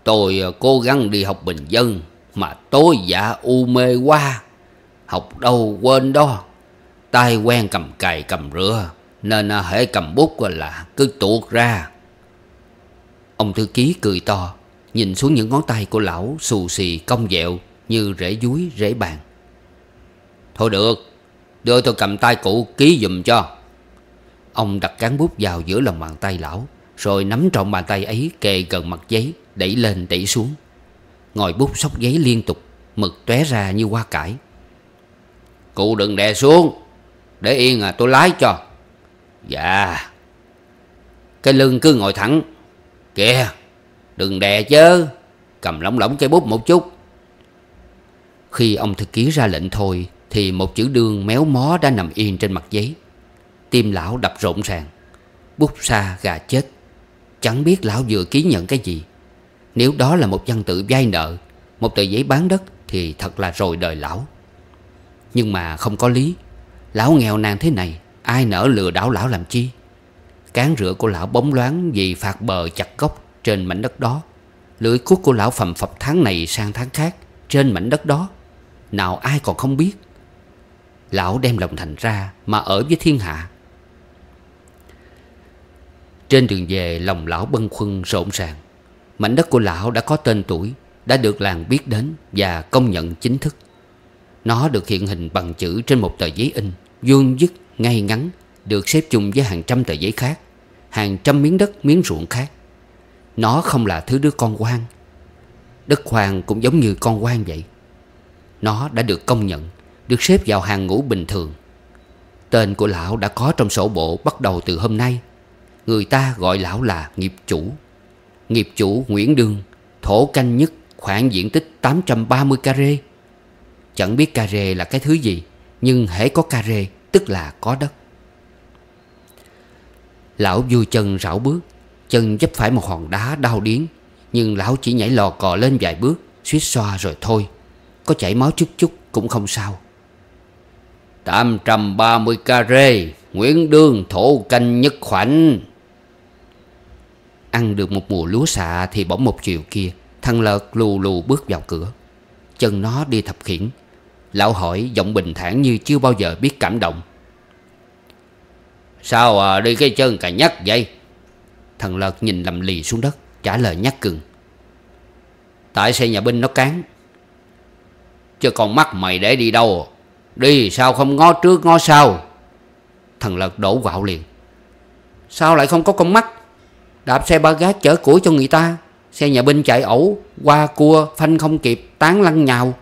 Tôi à, cố gắng đi học bình dân Mà tôi giả u mê qua Học đâu quên đó tay quen cầm cày cầm rửa Nên à, hãy cầm bút là cứ tuột ra Ông thư ký cười to Nhìn xuống những ngón tay của lão xù xì cong dẹo như rễ dúi rễ bàn Thôi được Đưa tôi cầm tay cụ ký dùm cho Ông đặt cán bút vào giữa lòng bàn tay lão Rồi nắm trọn bàn tay ấy kề gần mặt giấy Đẩy lên đẩy xuống ngồi bút sóc giấy liên tục Mực tóe ra như hoa cải Cụ đừng đè xuống Để yên à tôi lái cho Dạ Cái lưng cứ ngồi thẳng Kìa Đừng đè chứ Cầm lỏng lỏng cây bút một chút khi ông thư ký ra lệnh thôi Thì một chữ đương méo mó đã nằm yên trên mặt giấy Tim lão đập rộn ràng Bút xa gà chết Chẳng biết lão vừa ký nhận cái gì Nếu đó là một văn tự vay nợ Một tờ giấy bán đất Thì thật là rồi đời lão Nhưng mà không có lý Lão nghèo nàn thế này Ai nỡ lừa đảo lão làm chi Cán rửa của lão bóng loáng Vì phạt bờ chặt gốc trên mảnh đất đó Lưỡi cuốc của lão phầm phập tháng này sang tháng khác Trên mảnh đất đó nào ai còn không biết Lão đem lòng thành ra Mà ở với thiên hạ Trên đường về lòng lão bâng khuân rộn ràng Mảnh đất của lão đã có tên tuổi Đã được làng biết đến Và công nhận chính thức Nó được hiện hình bằng chữ trên một tờ giấy in Vuông dứt, ngay ngắn Được xếp chung với hàng trăm tờ giấy khác Hàng trăm miếng đất, miếng ruộng khác Nó không là thứ đứa con quan Đất hoàng cũng giống như con quan vậy nó đã được công nhận Được xếp vào hàng ngũ bình thường Tên của lão đã có trong sổ bộ bắt đầu từ hôm nay Người ta gọi lão là nghiệp chủ Nghiệp chủ Nguyễn Đương Thổ canh nhất khoảng diện tích 830 carê Chẳng biết carê là cái thứ gì Nhưng hễ có carê tức là có đất Lão vui chân rảo bước Chân dấp phải một hòn đá đau điến Nhưng lão chỉ nhảy lò cò lên vài bước xuyết xoa rồi thôi có chảy máu chút chút cũng không sao 830 carê Nguyễn Đương thổ canh nhất khoảnh Ăn được một mùa lúa xạ Thì bỗng một chiều kia Thằng Lợt lù lù bước vào cửa Chân nó đi thập khiển Lão hỏi giọng bình thản như chưa bao giờ biết cảm động Sao à, đi cái chân cà nhắc vậy Thằng Lợt nhìn lầm lì xuống đất Trả lời nhắc cừng Tại xe nhà binh nó cán chứ còn mắt mày để đi đâu đi sao không ngó trước ngó sau thằng lật đổ quạo liền sao lại không có con mắt đạp xe ba gác chở củi cho người ta xe nhà binh chạy ẩu qua cua phanh không kịp tán lăn nhào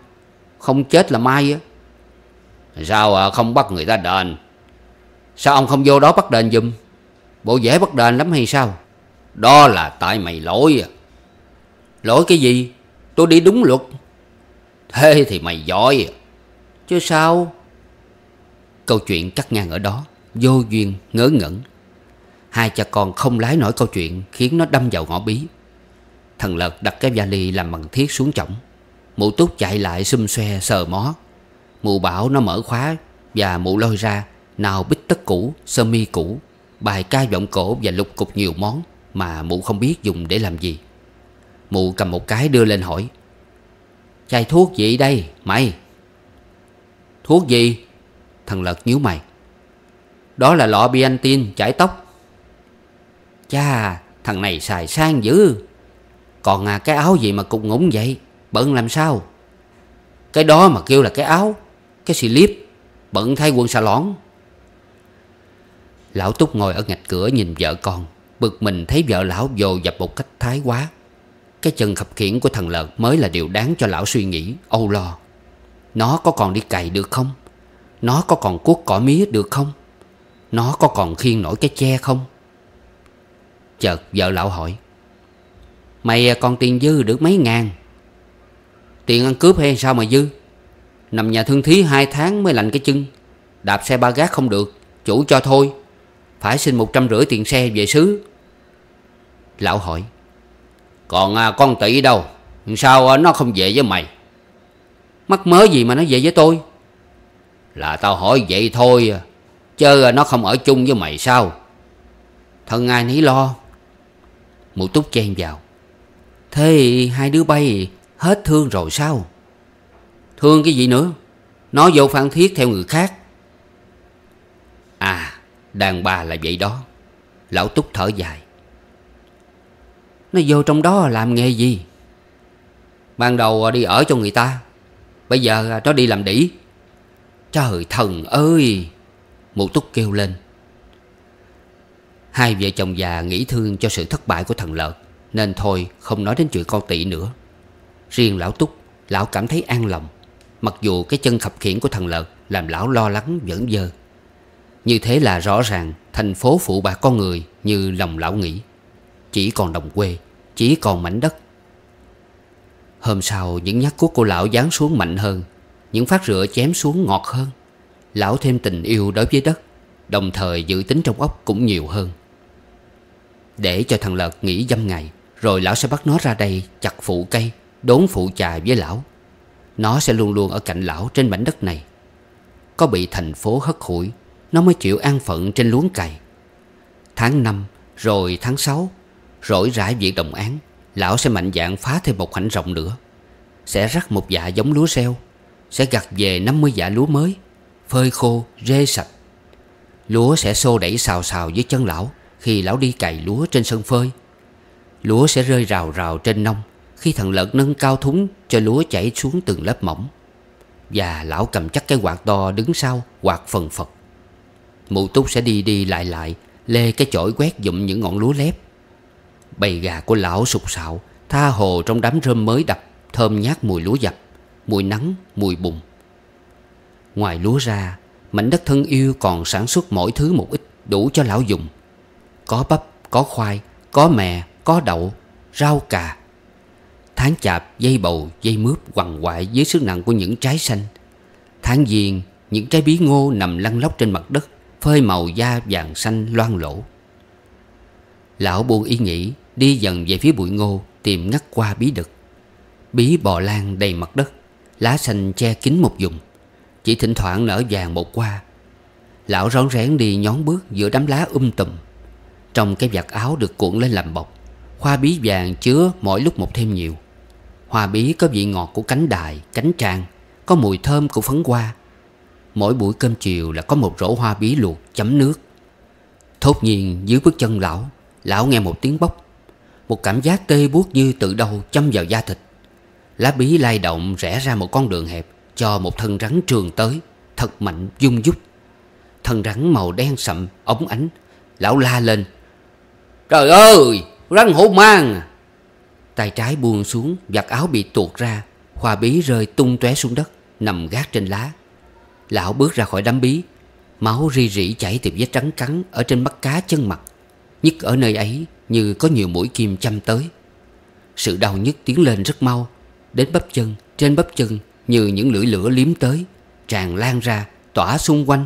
không chết là mai á sao à, không bắt người ta đền sao ông không vô đó bắt đền giùm bộ dễ bắt đền lắm hay sao đó là tại mày lỗi à lỗi cái gì tôi đi đúng luật Thế thì mày giỏi Chứ sao Câu chuyện cắt ngang ở đó Vô duyên ngớ ngẩn Hai cha con không lái nổi câu chuyện Khiến nó đâm vào ngõ bí Thằng Lợt đặt cái vali làm bằng thiết xuống trỏng Mụ túc chạy lại xum xoe sờ mó Mụ bảo nó mở khóa Và mụ lôi ra Nào bít tất cũ, sơ mi cũ Bài ca vọng cổ và lục cục nhiều món Mà mụ không biết dùng để làm gì Mụ cầm một cái đưa lên hỏi Chai thuốc gì đây mày Thuốc gì Thằng Lật nhíu mày Đó là lọ biantin chải tóc Cha Thằng này xài sang dữ Còn à, cái áo gì mà cục ngủng vậy Bận làm sao Cái đó mà kêu là cái áo Cái xì slip Bận thay quần xà lõn Lão Túc ngồi ở ngạch cửa nhìn vợ con Bực mình thấy vợ lão vồ dập một cách thái quá cái chân khập khiển của thằng lợn mới là điều đáng cho lão suy nghĩ Âu lo Nó có còn đi cày được không Nó có còn cuốc cỏ mía được không Nó có còn khiêng nổi cái che không Chợt vợ lão hỏi Mày à, còn tiền dư được mấy ngàn Tiền ăn cướp hay sao mà dư Nằm nhà thương thí hai tháng mới lành cái chân Đạp xe ba gác không được Chủ cho thôi Phải xin một trăm rưỡi tiền xe về xứ Lão hỏi còn à, con tỷ đâu Sao à, nó không về với mày Mắc mớ gì mà nó về với tôi Là tao hỏi vậy thôi à, Chứ nó không ở chung với mày sao Thân ai nấy lo Mụ túc chen vào Thế hai đứa bay hết thương rồi sao Thương cái gì nữa Nó vô phan thiết theo người khác À đàn bà là vậy đó Lão túc thở dài nó vô trong đó làm nghề gì Ban đầu à, đi ở cho người ta Bây giờ à, nó đi làm đỉ Trời thần ơi mụ túc kêu lên Hai vợ chồng già nghĩ thương cho sự thất bại của thằng Lợt Nên thôi không nói đến chuyện con tỷ nữa Riêng lão túc Lão cảm thấy an lòng Mặc dù cái chân khập khiển của thằng Lợt Làm lão lo lắng vẫn dơ Như thế là rõ ràng Thành phố phụ bạc con người Như lòng lão nghĩ chỉ còn đồng quê Chỉ còn mảnh đất Hôm sau những nhát cuốc của lão giáng xuống mạnh hơn Những phát rửa chém xuống ngọt hơn Lão thêm tình yêu đối với đất Đồng thời dự tính trong óc cũng nhiều hơn Để cho thằng Lợt nghỉ dăm ngày Rồi lão sẽ bắt nó ra đây chặt phụ cây Đốn phụ trà với lão Nó sẽ luôn luôn ở cạnh lão trên mảnh đất này Có bị thành phố hất hủi Nó mới chịu an phận trên luống cày Tháng năm rồi tháng sáu. Rỗi rãi việc đồng án Lão sẽ mạnh dạn phá thêm một mảnh rộng nữa Sẽ rắc một dạ giống lúa seo Sẽ gặt về 50 dạ lúa mới Phơi khô, rê sạch Lúa sẽ xô đẩy xào xào dưới chân lão Khi lão đi cày lúa trên sân phơi Lúa sẽ rơi rào rào trên nông Khi thằng lợn nâng cao thúng Cho lúa chảy xuống từng lớp mỏng Và lão cầm chắc cái quạt to đứng sau Quạt phần phật Mụ túc sẽ đi đi lại lại Lê cái chổi quét dụm những ngọn lúa lép Bầy gà của lão sục sạo Tha hồ trong đám rơm mới đập Thơm nhát mùi lúa dập Mùi nắng, mùi bùn Ngoài lúa ra Mảnh đất thân yêu còn sản xuất mỗi thứ một ít Đủ cho lão dùng Có bắp, có khoai, có mè, có đậu Rau cà Tháng chạp, dây bầu, dây mướp quằn quại Dưới sức nặng của những trái xanh Tháng giềng, những trái bí ngô nằm lăn lóc trên mặt đất Phơi màu da vàng xanh loang lổ Lão buông ý nghĩ Đi dần về phía bụi ngô Tìm ngắt qua bí đực Bí bò lan đầy mặt đất Lá xanh che kín một vùng Chỉ thỉnh thoảng nở vàng một qua Lão rón rén đi nhón bước giữa đám lá um tùm Trong cái vạt áo được cuộn lên làm bọc Hoa bí vàng chứa mỗi lúc một thêm nhiều Hoa bí có vị ngọt của cánh đài, cánh tràng Có mùi thơm của phấn hoa Mỗi buổi cơm chiều là có một rổ hoa bí luộc chấm nước Thốt nhiên dưới bước chân lão Lão nghe một tiếng bốc một cảm giác tê buốt như tự đầu châm vào da thịt Lá bí lai động rẽ ra một con đường hẹp Cho một thân rắn trường tới Thật mạnh dung dút Thân rắn màu đen sậm ống ánh Lão la lên Trời ơi rắn hổ mang Tay trái buông xuống Giặt áo bị tuột ra Hoa bí rơi tung tóe xuống đất Nằm gác trên lá Lão bước ra khỏi đám bí Máu ri rỉ chảy từ vết trắng cắn Ở trên mắt cá chân mặt Nhất ở nơi ấy như có nhiều mũi kim chăm tới sự đau nhức tiến lên rất mau đến bắp chân trên bắp chân như những lưỡi lửa liếm tới tràn lan ra tỏa xung quanh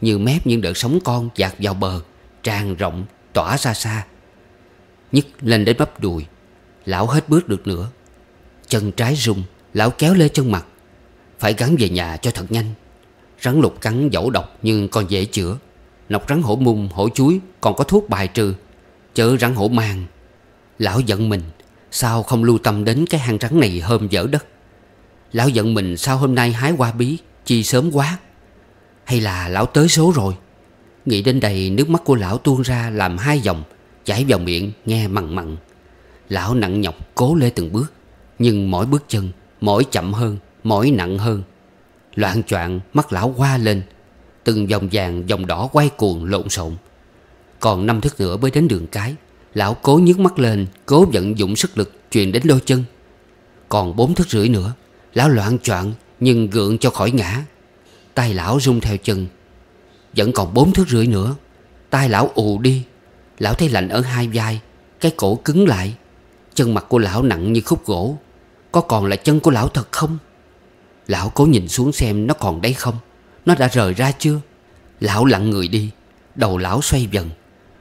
như mép những đợt sóng con dạt vào bờ tràn rộng tỏa ra xa nhức lên đến bắp đùi lão hết bước được nữa chân trái rung lão kéo lê chân mặt phải gắn về nhà cho thật nhanh rắn lục cắn dẫu độc nhưng còn dễ chữa nọc rắn hổ mung hổ chuối còn có thuốc bài trừ Chớ rắn hổ mang Lão giận mình Sao không lưu tâm đến cái hang rắn này hôm dở đất Lão giận mình sao hôm nay hái hoa bí Chi sớm quá Hay là lão tới số rồi Nghĩ đến đây nước mắt của lão tuôn ra làm hai dòng Chảy vào miệng nghe mặn mặn Lão nặng nhọc cố lê từng bước Nhưng mỗi bước chân Mỗi chậm hơn Mỗi nặng hơn Loạn choạng mắt lão qua lên Từng dòng vàng dòng đỏ quay cuồng lộn xộn còn năm thước nữa mới đến đường cái Lão cố nhướng mắt lên Cố vận dụng sức lực truyền đến đôi chân Còn bốn thước rưỡi nữa Lão loạn choạng nhưng gượng cho khỏi ngã Tay lão rung theo chân Vẫn còn bốn thước rưỡi nữa Tay lão ù đi Lão thấy lạnh ở hai vai Cái cổ cứng lại Chân mặt của lão nặng như khúc gỗ Có còn là chân của lão thật không Lão cố nhìn xuống xem nó còn đấy không Nó đã rời ra chưa Lão lặng người đi Đầu lão xoay dần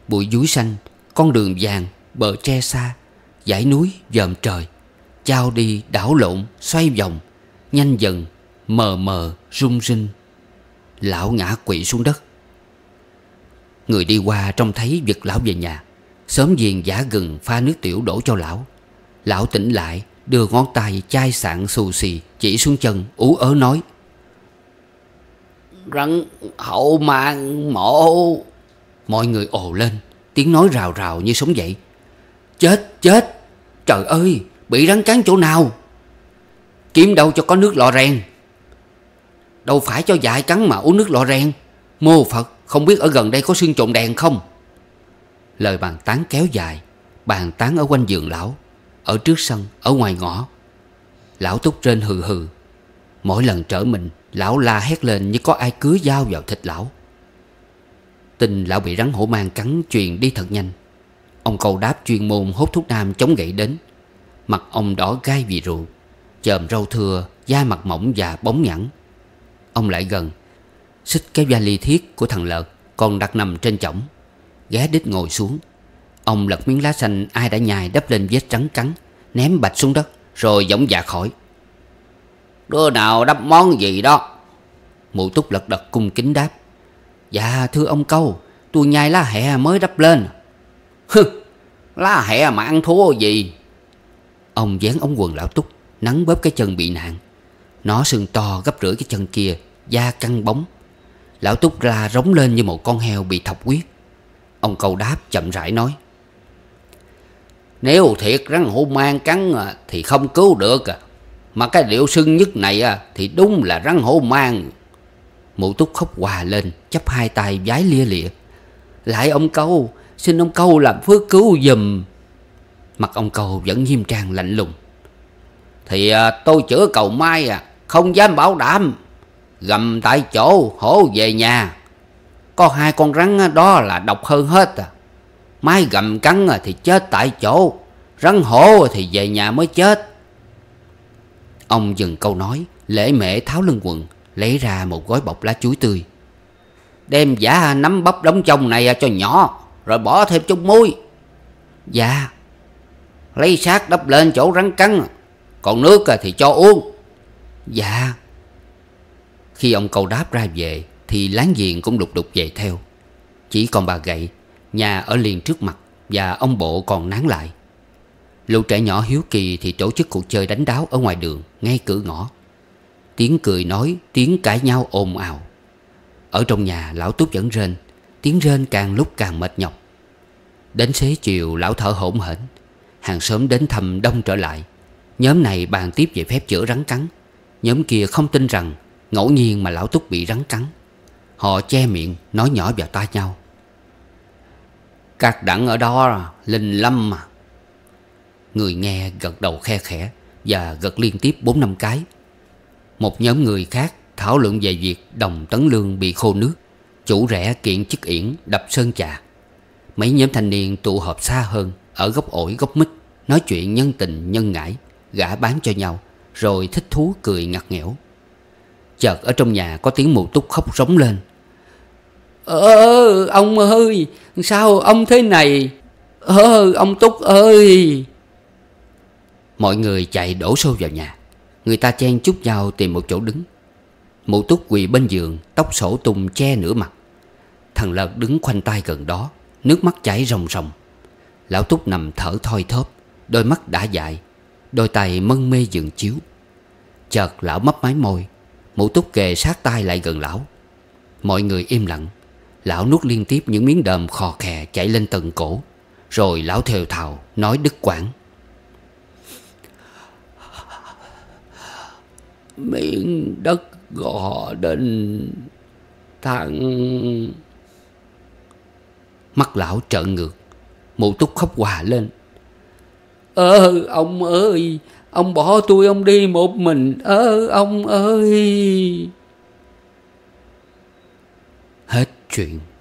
Bụi dúi xanh Con đường vàng Bờ tre xa dãy núi dòm trời trao đi đảo lộn Xoay vòng Nhanh dần Mờ mờ rung rinh Lão ngã quỵ xuống đất Người đi qua trông thấy việc lão về nhà Sớm viền giả gừng pha nước tiểu đổ cho lão Lão tỉnh lại Đưa ngón tay chai sạn xù xì Chỉ xuống chân ú ớ nói Rắn hậu mang mộ Mọi người ồ lên Tiếng nói rào rào như sống dậy Chết chết Trời ơi bị rắn cắn chỗ nào Kiếm đâu cho có nước lọ rèn Đâu phải cho dại cắn mà uống nước lọ rèn Mô Phật không biết ở gần đây có xương trộn đèn không Lời bàn tán kéo dài Bàn tán ở quanh giường lão Ở trước sân, ở ngoài ngõ Lão túc trên hừ hừ Mỗi lần trở mình Lão la hét lên như có ai cứ dao vào thịt lão tin lão bị rắn hổ mang cắn truyền đi thật nhanh Ông cầu đáp chuyên môn hút thuốc nam chống gậy đến Mặt ông đỏ gai vì rượu Chòm râu thưa Da mặt mỏng và bóng nhẵn Ông lại gần Xích cái da vali thiết của thằng Lợt Còn đặt nằm trên chổng Ghé đít ngồi xuống Ông lật miếng lá xanh ai đã nhài đắp lên vết trắng cắn Ném bạch xuống đất Rồi giọng dạ khỏi Đứa nào đắp món gì đó Mụ túc lật đật cung kính đáp Dạ thưa ông câu Tôi nhai lá hẹ mới đắp lên Hừ Lá hẹ mà ăn thua gì Ông dán ống quần lão túc Nắng bóp cái chân bị nạn Nó sưng to gấp rưỡi cái chân kia Da căng bóng Lão túc la rống lên như một con heo bị thọc huyết Ông câu đáp chậm rãi nói Nếu thiệt rắn hôn mang cắn à, Thì không cứu được à. Mà cái điệu sưng nhất này à, Thì đúng là rắn hôn mang Mụ túc khóc hòa lên Chắp hai tay vái lia lịa Lại ông câu Xin ông câu làm phước cứu giùm, Mặt ông câu vẫn nghiêm trang lạnh lùng Thì à, tôi chữa cầu mai à Không dám bảo đảm Gầm tại chỗ hổ về nhà Có hai con rắn đó là độc hơn hết à Mai gầm cắn à, thì chết tại chỗ Rắn hổ thì về nhà mới chết Ông dừng câu nói Lễ mễ tháo lưng quần Lấy ra một gói bọc lá chuối tươi Đem giả nắm bắp đóng trong này cho nhỏ Rồi bỏ thêm chút muối Dạ Lấy xác đắp lên chỗ rắn cắn Còn nước thì cho uống Dạ Khi ông cầu đáp ra về Thì láng giềng cũng đục đục về theo Chỉ còn bà gậy Nhà ở liền trước mặt Và ông bộ còn nán lại Lũ trẻ nhỏ hiếu kỳ thì tổ chức cuộc chơi đánh đáo ở ngoài đường Ngay cửa ngõ Tiếng cười nói Tiếng cãi nhau ồn ào Ở trong nhà lão túc vẫn rên Tiếng rên càng lúc càng mệt nhọc Đến xế chiều lão thở hổn hển Hàng xóm đến thầm đông trở lại Nhóm này bàn tiếp về phép chữa rắn cắn Nhóm kia không tin rằng Ngẫu nhiên mà lão túc bị rắn cắn Họ che miệng nói nhỏ vào tai nhau Các đẳng ở đó linh lâm mà Người nghe gật đầu khe khẽ Và gật liên tiếp bốn năm cái một nhóm người khác thảo luận về việc đồng tấn lương bị khô nước Chủ rẻ kiện chức yển đập sơn trà Mấy nhóm thanh niên tụ họp xa hơn Ở góc ổi góc mít Nói chuyện nhân tình nhân ngãi Gã bán cho nhau Rồi thích thú cười ngặt nghẽo Chợt ở trong nhà có tiếng mụ túc khóc rống lên ờ, ờ, ờ ông ơi Sao ông thế này ờ, ờ ông Túc ơi Mọi người chạy đổ xô vào nhà Người ta chen chút nhau tìm một chỗ đứng Mụ túc quỳ bên giường Tóc sổ tung che nửa mặt Thằng lợt đứng khoanh tay gần đó Nước mắt chảy ròng ròng Lão túc nằm thở thoi thóp Đôi mắt đã dại Đôi tay mân mê giường chiếu Chợt lão mấp mái môi Mụ túc kề sát tay lại gần lão Mọi người im lặng Lão nuốt liên tiếp những miếng đờm khò khè chảy lên tầng cổ Rồi lão thều thào nói đứt quảng. miền đất gò định thằng mắt lão trợn ngược mụ túc khóc hòa lên ơ ông ơi ông bỏ tôi ông đi một mình ơ ông ơi hết chuyện